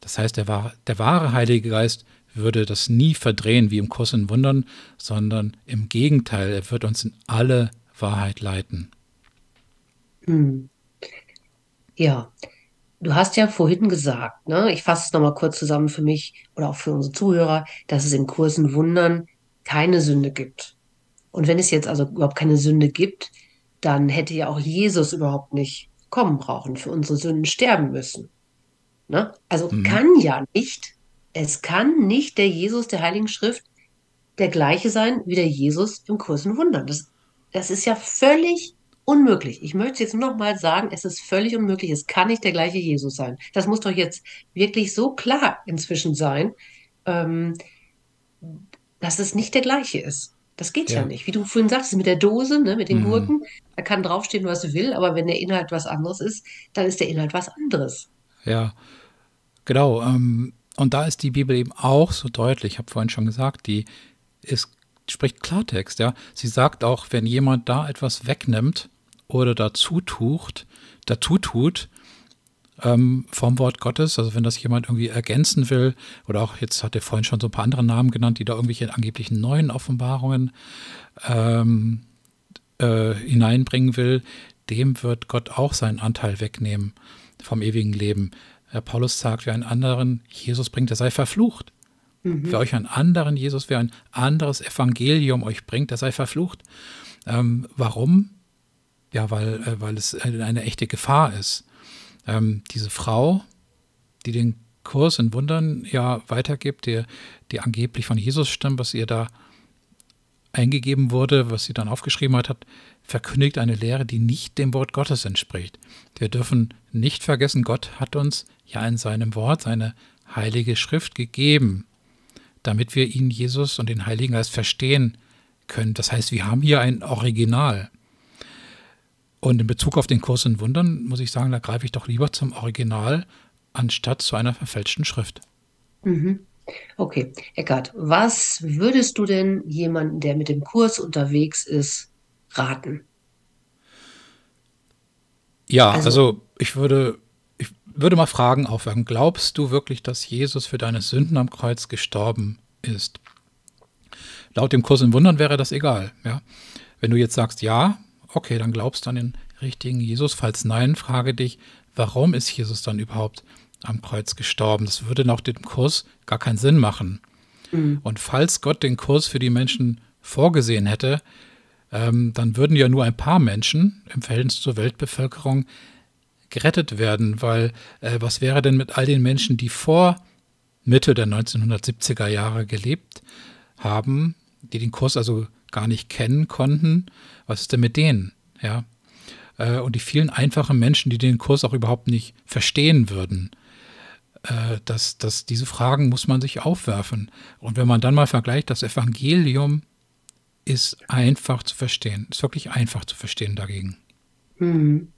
Das heißt, der wahre, der wahre Heilige Geist würde das nie verdrehen wie im Kurs in Wundern, sondern im Gegenteil, er wird uns in alle Wahrheit leiten. Hm. Ja, du hast ja vorhin gesagt, ne? ich fasse es nochmal kurz zusammen für mich oder auch für unsere Zuhörer, dass es im Kurs in Wundern keine Sünde gibt. Und wenn es jetzt also überhaupt keine Sünde gibt, dann hätte ja auch Jesus überhaupt nicht kommen brauchen, für unsere Sünden sterben müssen. Ne? Also mhm. kann ja nicht, es kann nicht der Jesus der Heiligen Schrift der gleiche sein wie der Jesus im kurzen Wundern. Das, das ist ja völlig unmöglich. Ich möchte jetzt nur noch mal sagen, es ist völlig unmöglich. Es kann nicht der gleiche Jesus sein. Das muss doch jetzt wirklich so klar inzwischen sein, ähm, dass es nicht der gleiche ist. Das geht ja. ja, nicht. Wie du vorhin sagst, mit der Dose, ne, mit den mhm. Gurken, da kann draufstehen, was du will, aber wenn der Inhalt was anderes ist, dann ist der Inhalt was anderes. Ja, genau. Ähm, und da ist die Bibel eben auch so deutlich. Ich habe vorhin schon gesagt, die ist, spricht Klartext. Ja, sie sagt auch, wenn jemand da etwas wegnimmt oder dazu tucht, dazu tut, ähm, vom Wort Gottes. Also wenn das jemand irgendwie ergänzen will, oder auch jetzt hat er vorhin schon so ein paar andere Namen genannt, die da irgendwelche angeblichen neuen Offenbarungen ähm, äh, hineinbringen will, dem wird Gott auch seinen Anteil wegnehmen vom ewigen Leben. Herr Paulus sagt, wer einen anderen Jesus bringt, der sei verflucht. Mhm. Wer euch einen anderen Jesus, wer ein anderes Evangelium euch bringt, der sei verflucht. Ähm, warum? Ja, weil, äh, weil es eine echte Gefahr ist ähm, diese Frau, die den Kurs in Wundern ja weitergibt, die, die angeblich von Jesus stammt, was ihr da eingegeben wurde, was sie dann aufgeschrieben hat, hat, verkündigt eine Lehre, die nicht dem Wort Gottes entspricht. Wir dürfen nicht vergessen, Gott hat uns ja in seinem Wort seine heilige Schrift gegeben, damit wir ihn, Jesus und den Heiligen Geist verstehen können. Das heißt, wir haben hier ein Original. Und in Bezug auf den Kurs in Wundern muss ich sagen, da greife ich doch lieber zum Original anstatt zu einer verfälschten Schrift. Mhm. Okay, Eckart, was würdest du denn jemandem, der mit dem Kurs unterwegs ist, raten? Ja, also, also ich würde würde mal Fragen aufwerfen. Glaubst du wirklich, dass Jesus für deine Sünden am Kreuz gestorben ist? Laut dem Kurs in Wundern wäre das egal. Ja? Wenn du jetzt sagst, ja, Okay, dann glaubst du an den richtigen Jesus. Falls nein, frage dich, warum ist Jesus dann überhaupt am Kreuz gestorben? Das würde nach dem Kurs gar keinen Sinn machen. Mhm. Und falls Gott den Kurs für die Menschen vorgesehen hätte, ähm, dann würden ja nur ein paar Menschen im Verhältnis zur Weltbevölkerung gerettet werden, weil äh, was wäre denn mit all den Menschen, die vor Mitte der 1970er Jahre gelebt haben, die den Kurs also gar nicht kennen konnten, was ist denn mit denen? Ja. Äh, und die vielen einfachen Menschen, die den Kurs auch überhaupt nicht verstehen würden. Äh, dass, dass diese Fragen muss man sich aufwerfen. Und wenn man dann mal vergleicht, das Evangelium ist einfach zu verstehen, ist wirklich einfach zu verstehen dagegen. Mhm.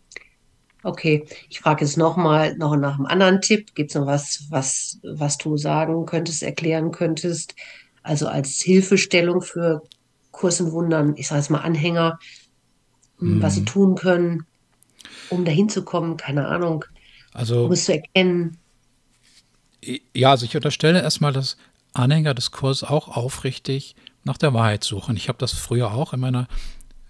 Okay, ich frage jetzt nochmal noch nach einem anderen Tipp. Gibt es noch was, was, was du sagen könntest, erklären könntest? Also als Hilfestellung für Kurs in Wundern, ich sage jetzt mal Anhänger, mhm. was sie hm. tun können, um dahin zu kommen, keine Ahnung, also, um es zu erkennen. Ja, also ich unterstelle erstmal, dass Anhänger des Kurses auch aufrichtig nach der Wahrheit suchen. Ich habe das früher auch in meiner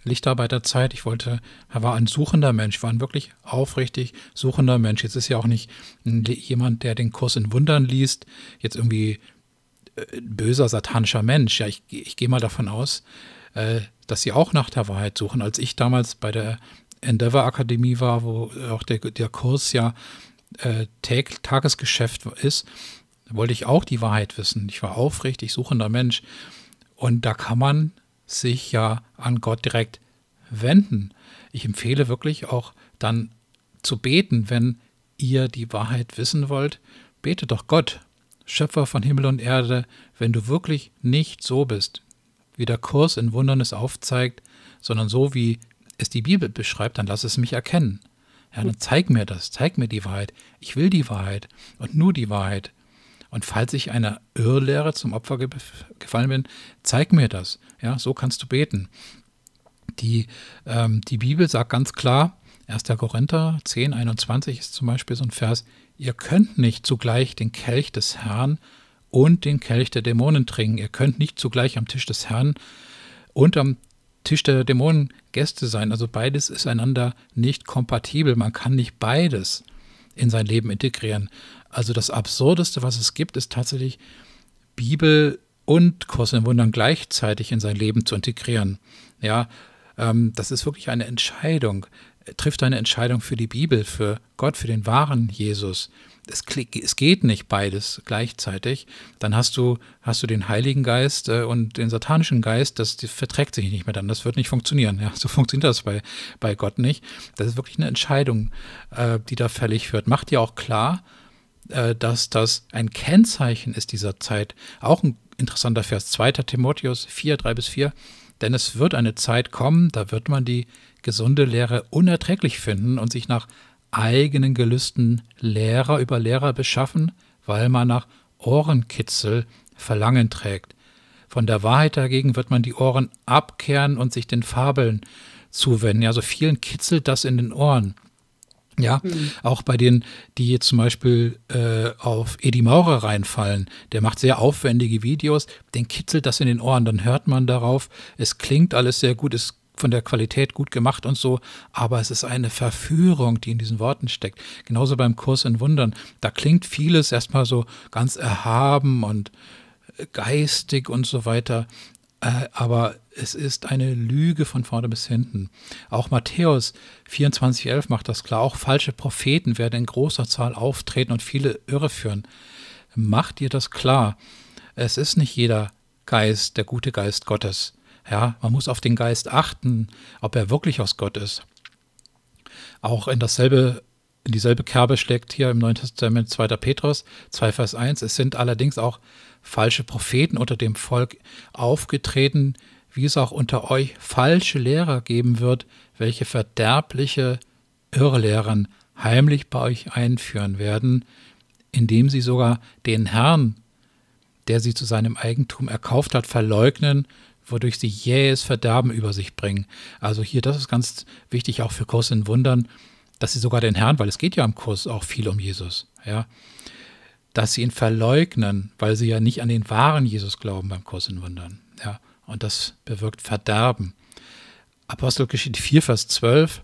Lichtarbeiterzeit. Ich wollte, war ein suchender Mensch, war ein wirklich aufrichtig suchender Mensch. Jetzt ist ja auch nicht jemand, der den Kurs in Wundern liest, jetzt irgendwie böser satanischer Mensch. Ja, ich, ich gehe mal davon aus, äh, dass sie auch nach der Wahrheit suchen. Als ich damals bei der Endeavor Akademie war, wo auch der, der Kurs ja äh, Tag, Tagesgeschäft ist, wollte ich auch die Wahrheit wissen. Ich war aufrichtig suchender Mensch. Und da kann man sich ja an Gott direkt wenden. Ich empfehle wirklich auch dann zu beten, wenn ihr die Wahrheit wissen wollt, betet doch Gott Schöpfer von Himmel und Erde, wenn du wirklich nicht so bist, wie der Kurs in Wundern es aufzeigt, sondern so, wie es die Bibel beschreibt, dann lass es mich erkennen. Ja, dann zeig mir das, zeig mir die Wahrheit. Ich will die Wahrheit und nur die Wahrheit. Und falls ich einer Irrlehre zum Opfer ge gefallen bin, zeig mir das. Ja, so kannst du beten. Die, ähm, die Bibel sagt ganz klar, 1. Korinther 10, 21 ist zum Beispiel so ein Vers, ihr könnt nicht zugleich den Kelch des Herrn und den Kelch der Dämonen trinken. Ihr könnt nicht zugleich am Tisch des Herrn und am Tisch der Dämonen Gäste sein. Also beides ist einander nicht kompatibel. Man kann nicht beides in sein Leben integrieren. Also das Absurdeste, was es gibt, ist tatsächlich Bibel und Kurs in Wundern gleichzeitig in sein Leben zu integrieren. Ja, ähm, das ist wirklich eine Entscheidung trifft eine Entscheidung für die Bibel, für Gott, für den wahren Jesus. Es, es geht nicht beides gleichzeitig. Dann hast du, hast du den Heiligen Geist äh, und den satanischen Geist, das, das verträgt sich nicht mehr dann. Das wird nicht funktionieren. Ja, so funktioniert das bei, bei Gott nicht. Das ist wirklich eine Entscheidung, äh, die da fällig wird. Macht dir auch klar, äh, dass das ein Kennzeichen ist dieser Zeit. Auch ein interessanter Vers, 2. Timotheus 4, 3 bis 4. Denn es wird eine Zeit kommen, da wird man die gesunde Lehre unerträglich finden und sich nach eigenen Gelüsten Lehrer über Lehrer beschaffen, weil man nach Ohrenkitzel Verlangen trägt. Von der Wahrheit dagegen wird man die Ohren abkehren und sich den Fabeln zuwenden. Also vielen kitzelt das in den Ohren. Ja, mhm. auch bei denen, die zum Beispiel äh, auf Edi Maurer reinfallen, der macht sehr aufwendige Videos, den kitzelt das in den Ohren, dann hört man darauf, es klingt alles sehr gut, es von der Qualität gut gemacht und so, aber es ist eine Verführung, die in diesen Worten steckt. Genauso beim Kurs in Wundern. Da klingt vieles erstmal so ganz erhaben und äh, geistig und so weiter. Äh, aber es ist eine Lüge von vorne bis hinten. Auch Matthäus 24,11 macht das klar. Auch falsche Propheten werden in großer Zahl auftreten und viele irreführen. Macht ihr das klar? Es ist nicht jeder Geist, der gute Geist Gottes. Ja, man muss auf den Geist achten, ob er wirklich aus Gott ist. Auch in dasselbe in dieselbe Kerbe schlägt hier im Neuen Testament 2. Petrus 2 Vers 1. Es sind allerdings auch falsche Propheten unter dem Volk aufgetreten, wie es auch unter euch falsche Lehrer geben wird, welche verderbliche Irrlehren heimlich bei euch einführen werden, indem sie sogar den Herrn, der sie zu seinem Eigentum erkauft hat, verleugnen wodurch sie jähes Verderben über sich bringen. Also hier, das ist ganz wichtig auch für Kurs in Wundern, dass sie sogar den Herrn, weil es geht ja im Kurs auch viel um Jesus, ja, dass sie ihn verleugnen, weil sie ja nicht an den wahren Jesus glauben beim Kurs in Wundern, ja, und das bewirkt Verderben. Apostelgeschichte 4, Vers 12,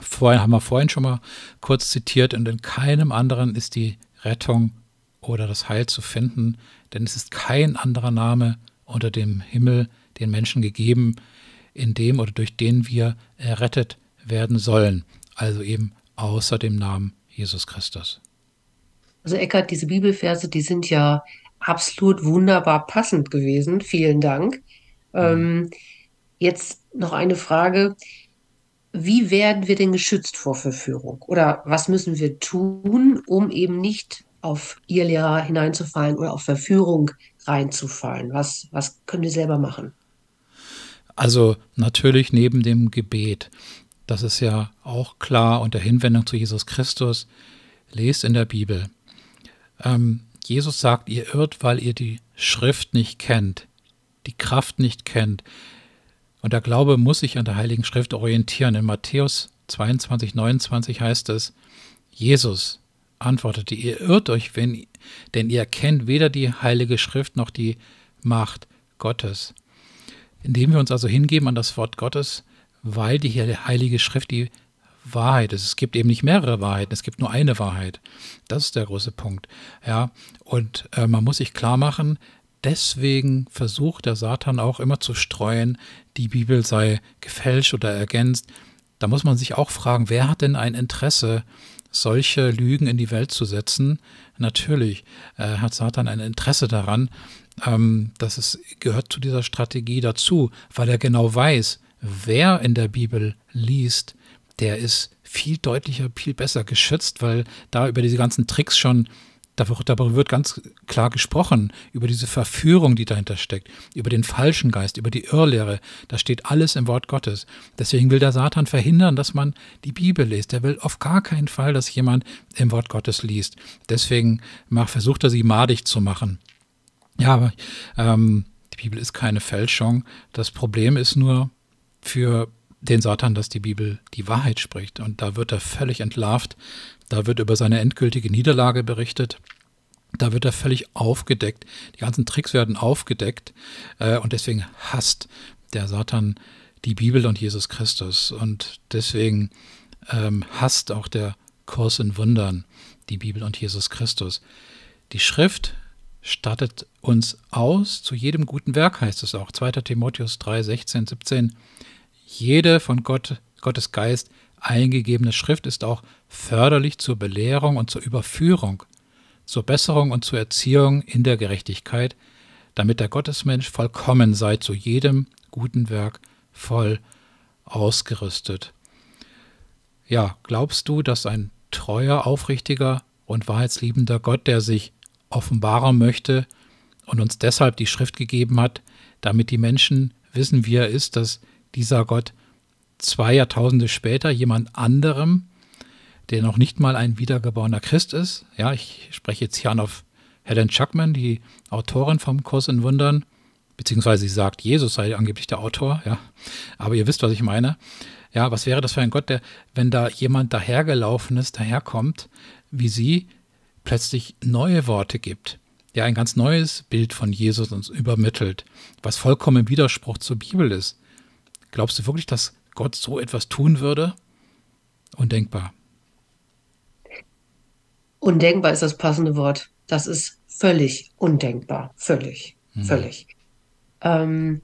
vorhin, haben wir vorhin schon mal kurz zitiert, und in keinem anderen ist die Rettung oder das Heil zu finden, denn es ist kein anderer Name unter dem Himmel den Menschen gegeben, in dem oder durch den wir errettet werden sollen. Also eben außer dem Namen Jesus Christus. Also Eckert, diese Bibelverse, die sind ja absolut wunderbar passend gewesen. Vielen Dank. Mhm. Ähm, jetzt noch eine Frage. Wie werden wir denn geschützt vor Verführung? Oder was müssen wir tun, um eben nicht auf ihr Lehrer hineinzufallen oder auf Verführung reinzufallen? Was, was können wir selber machen? Also natürlich neben dem Gebet. Das ist ja auch klar und der Hinwendung zu Jesus Christus. Lest in der Bibel. Ähm, Jesus sagt, ihr irrt, weil ihr die Schrift nicht kennt, die Kraft nicht kennt. Und der Glaube muss sich an der Heiligen Schrift orientieren. In Matthäus 22, 29 heißt es, Jesus, antwortete, ihr irrt euch, wenn, denn ihr kennt weder die Heilige Schrift noch die Macht Gottes. Indem wir uns also hingeben an das Wort Gottes, weil die Heilige Schrift die Wahrheit ist. Es gibt eben nicht mehrere Wahrheiten, es gibt nur eine Wahrheit. Das ist der große Punkt. Ja, und äh, man muss sich klar machen, deswegen versucht der Satan auch immer zu streuen, die Bibel sei gefälscht oder ergänzt. Da muss man sich auch fragen, wer hat denn ein Interesse solche Lügen in die Welt zu setzen. Natürlich äh, hat Satan ein Interesse daran. Ähm, das ist, gehört zu dieser Strategie dazu, weil er genau weiß, wer in der Bibel liest, der ist viel deutlicher, viel besser geschützt, weil da über diese ganzen Tricks schon darüber wird ganz klar gesprochen, über diese Verführung, die dahinter steckt, über den falschen Geist, über die Irrlehre. Da steht alles im Wort Gottes. Deswegen will der Satan verhindern, dass man die Bibel liest. Er will auf gar keinen Fall, dass jemand im Wort Gottes liest. Deswegen versucht er sie madig zu machen. Ja, aber ähm, die Bibel ist keine Fälschung. Das Problem ist nur, für den Satan, dass die Bibel die Wahrheit spricht. Und da wird er völlig entlarvt, da wird über seine endgültige Niederlage berichtet, da wird er völlig aufgedeckt, die ganzen Tricks werden aufgedeckt äh, und deswegen hasst der Satan die Bibel und Jesus Christus. Und deswegen ähm, hasst auch der Kurs in Wundern die Bibel und Jesus Christus. Die Schrift stattet uns aus zu jedem guten Werk, heißt es auch. 2. Timotheus 3, 16, 17. Jede von Gott, Gottes Geist eingegebene Schrift ist auch förderlich zur Belehrung und zur Überführung, zur Besserung und zur Erziehung in der Gerechtigkeit, damit der Gottesmensch vollkommen sei, zu jedem guten Werk voll ausgerüstet. Ja, glaubst du, dass ein treuer, aufrichtiger und wahrheitsliebender Gott, der sich offenbaren möchte und uns deshalb die Schrift gegeben hat, damit die Menschen wissen, wie er ist, dass dieser Gott zwei Jahrtausende später jemand anderem, der noch nicht mal ein wiedergeborener Christ ist. Ja, ich spreche jetzt hier an auf Helen Chuckman, die Autorin vom Kurs in Wundern, beziehungsweise sie sagt, Jesus sei angeblich der Autor, ja. Aber ihr wisst, was ich meine. Ja, was wäre das für ein Gott, der, wenn da jemand dahergelaufen ist, daherkommt, wie sie plötzlich neue Worte gibt, der ein ganz neues Bild von Jesus uns übermittelt, was vollkommen im Widerspruch zur Bibel ist. Glaubst du wirklich, dass Gott so etwas tun würde? Undenkbar. Undenkbar ist das passende Wort. Das ist völlig undenkbar. Völlig. Hm. Völlig. Ähm,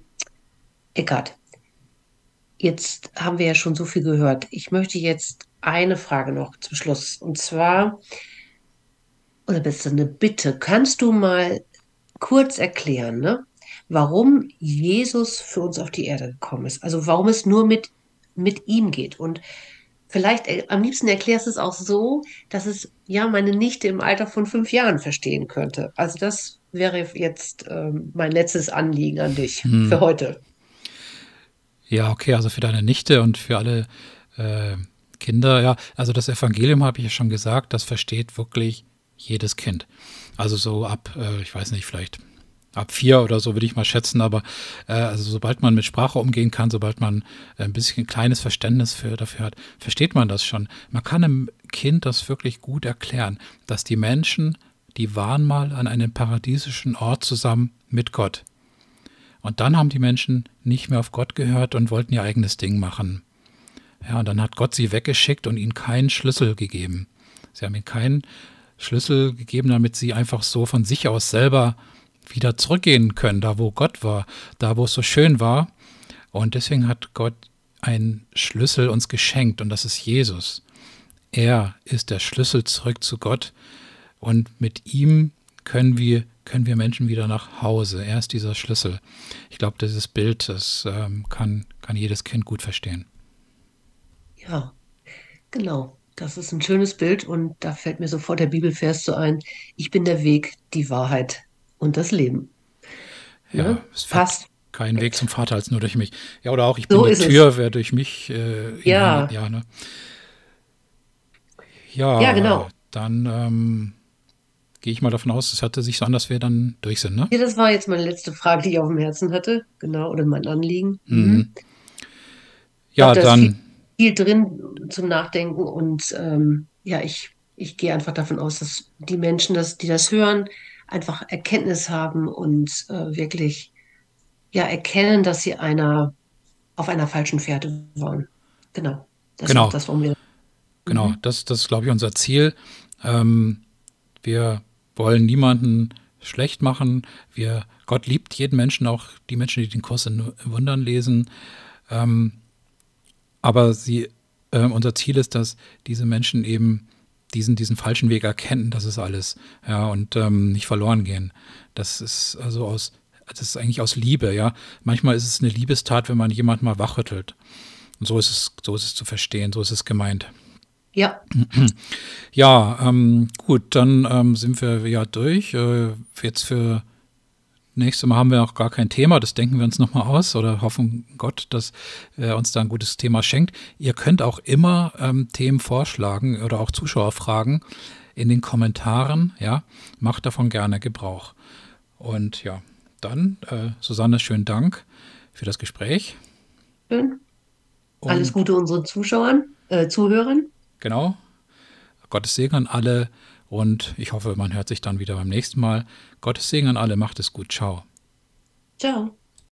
Eckart, jetzt haben wir ja schon so viel gehört. Ich möchte jetzt eine Frage noch zum Schluss. Und zwar, oder besser eine Bitte, kannst du mal kurz erklären, ne? warum Jesus für uns auf die Erde gekommen ist. Also warum es nur mit, mit ihm geht. Und vielleicht äh, am liebsten erklärst du es auch so, dass es ja meine Nichte im Alter von fünf Jahren verstehen könnte. Also das wäre jetzt äh, mein letztes Anliegen an dich hm. für heute. Ja, okay, also für deine Nichte und für alle äh, Kinder, ja, also das Evangelium habe ich ja schon gesagt, das versteht wirklich jedes Kind. Also so ab, äh, ich weiß nicht, vielleicht ab vier oder so würde ich mal schätzen, aber äh, also sobald man mit Sprache umgehen kann, sobald man äh, ein bisschen kleines Verständnis für, dafür hat, versteht man das schon. Man kann einem Kind das wirklich gut erklären, dass die Menschen, die waren mal an einem paradiesischen Ort zusammen mit Gott. Und dann haben die Menschen nicht mehr auf Gott gehört und wollten ihr eigenes Ding machen. Ja, und dann hat Gott sie weggeschickt und ihnen keinen Schlüssel gegeben. Sie haben ihnen keinen Schlüssel gegeben, damit sie einfach so von sich aus selber äh, wieder zurückgehen können, da wo Gott war, da wo es so schön war. Und deswegen hat Gott einen Schlüssel uns geschenkt und das ist Jesus. Er ist der Schlüssel zurück zu Gott und mit ihm können wir können wir Menschen wieder nach Hause. Er ist dieser Schlüssel. Ich glaube, dieses Bild, das ähm, kann, kann jedes Kind gut verstehen. Ja, genau. Das ist ein schönes Bild und da fällt mir sofort der Bibelvers so ein. Ich bin der Weg, die Wahrheit und das Leben. Ja, ne? es passt. Kein Weg zum Vater als nur durch mich. Ja, oder auch ich so bin die Tür, es. wer durch mich. Äh, ja. Ja, ne? ja, ja, genau. Dann ähm, gehe ich mal davon aus, es hatte sich so an, dass wir dann durch sind, ne? Ja, das war jetzt meine letzte Frage, die ich auf dem Herzen hatte. Genau, oder mein Anliegen. Mhm. mhm. Ja, glaub, dann. Viel, viel, drin zum Nachdenken und ähm, ja, ich, ich gehe einfach davon aus, dass die Menschen, dass, die das hören, einfach Erkenntnis haben und äh, wirklich ja erkennen, dass sie einer auf einer falschen Fährte waren. Genau. Das genau. das, warum wir. Genau, mhm. das, das ist, glaube ich, unser Ziel. Ähm, wir wollen niemanden schlecht machen. Wir, Gott liebt jeden Menschen, auch die Menschen, die den Kurs in Wundern lesen. Ähm, aber sie, äh, unser Ziel ist, dass diese Menschen eben diesen, diesen falschen Weg erkennen, das ist alles. Ja, und ähm, nicht verloren gehen. Das ist also aus, das ist eigentlich aus Liebe, ja. Manchmal ist es eine Liebestat, wenn man jemanden mal wachrüttelt. Und so ist es, so ist es zu verstehen, so ist es gemeint. Ja. Ja, ähm, gut, dann ähm, sind wir ja durch. Äh, jetzt für Nächstes Mal haben wir auch gar kein Thema, das denken wir uns nochmal aus oder hoffen Gott, dass er uns da ein gutes Thema schenkt. Ihr könnt auch immer ähm, Themen vorschlagen oder auch Zuschauerfragen in den Kommentaren. Ja, macht davon gerne Gebrauch. Und ja, dann, äh, Susanne, schönen Dank für das Gespräch. Schön. Alles Gute unseren Zuschauern, äh, Zuhörern. Genau. Gottes Segen an alle und ich hoffe, man hört sich dann wieder beim nächsten Mal. Gottes Segen an alle. Macht es gut. Ciao. Ciao.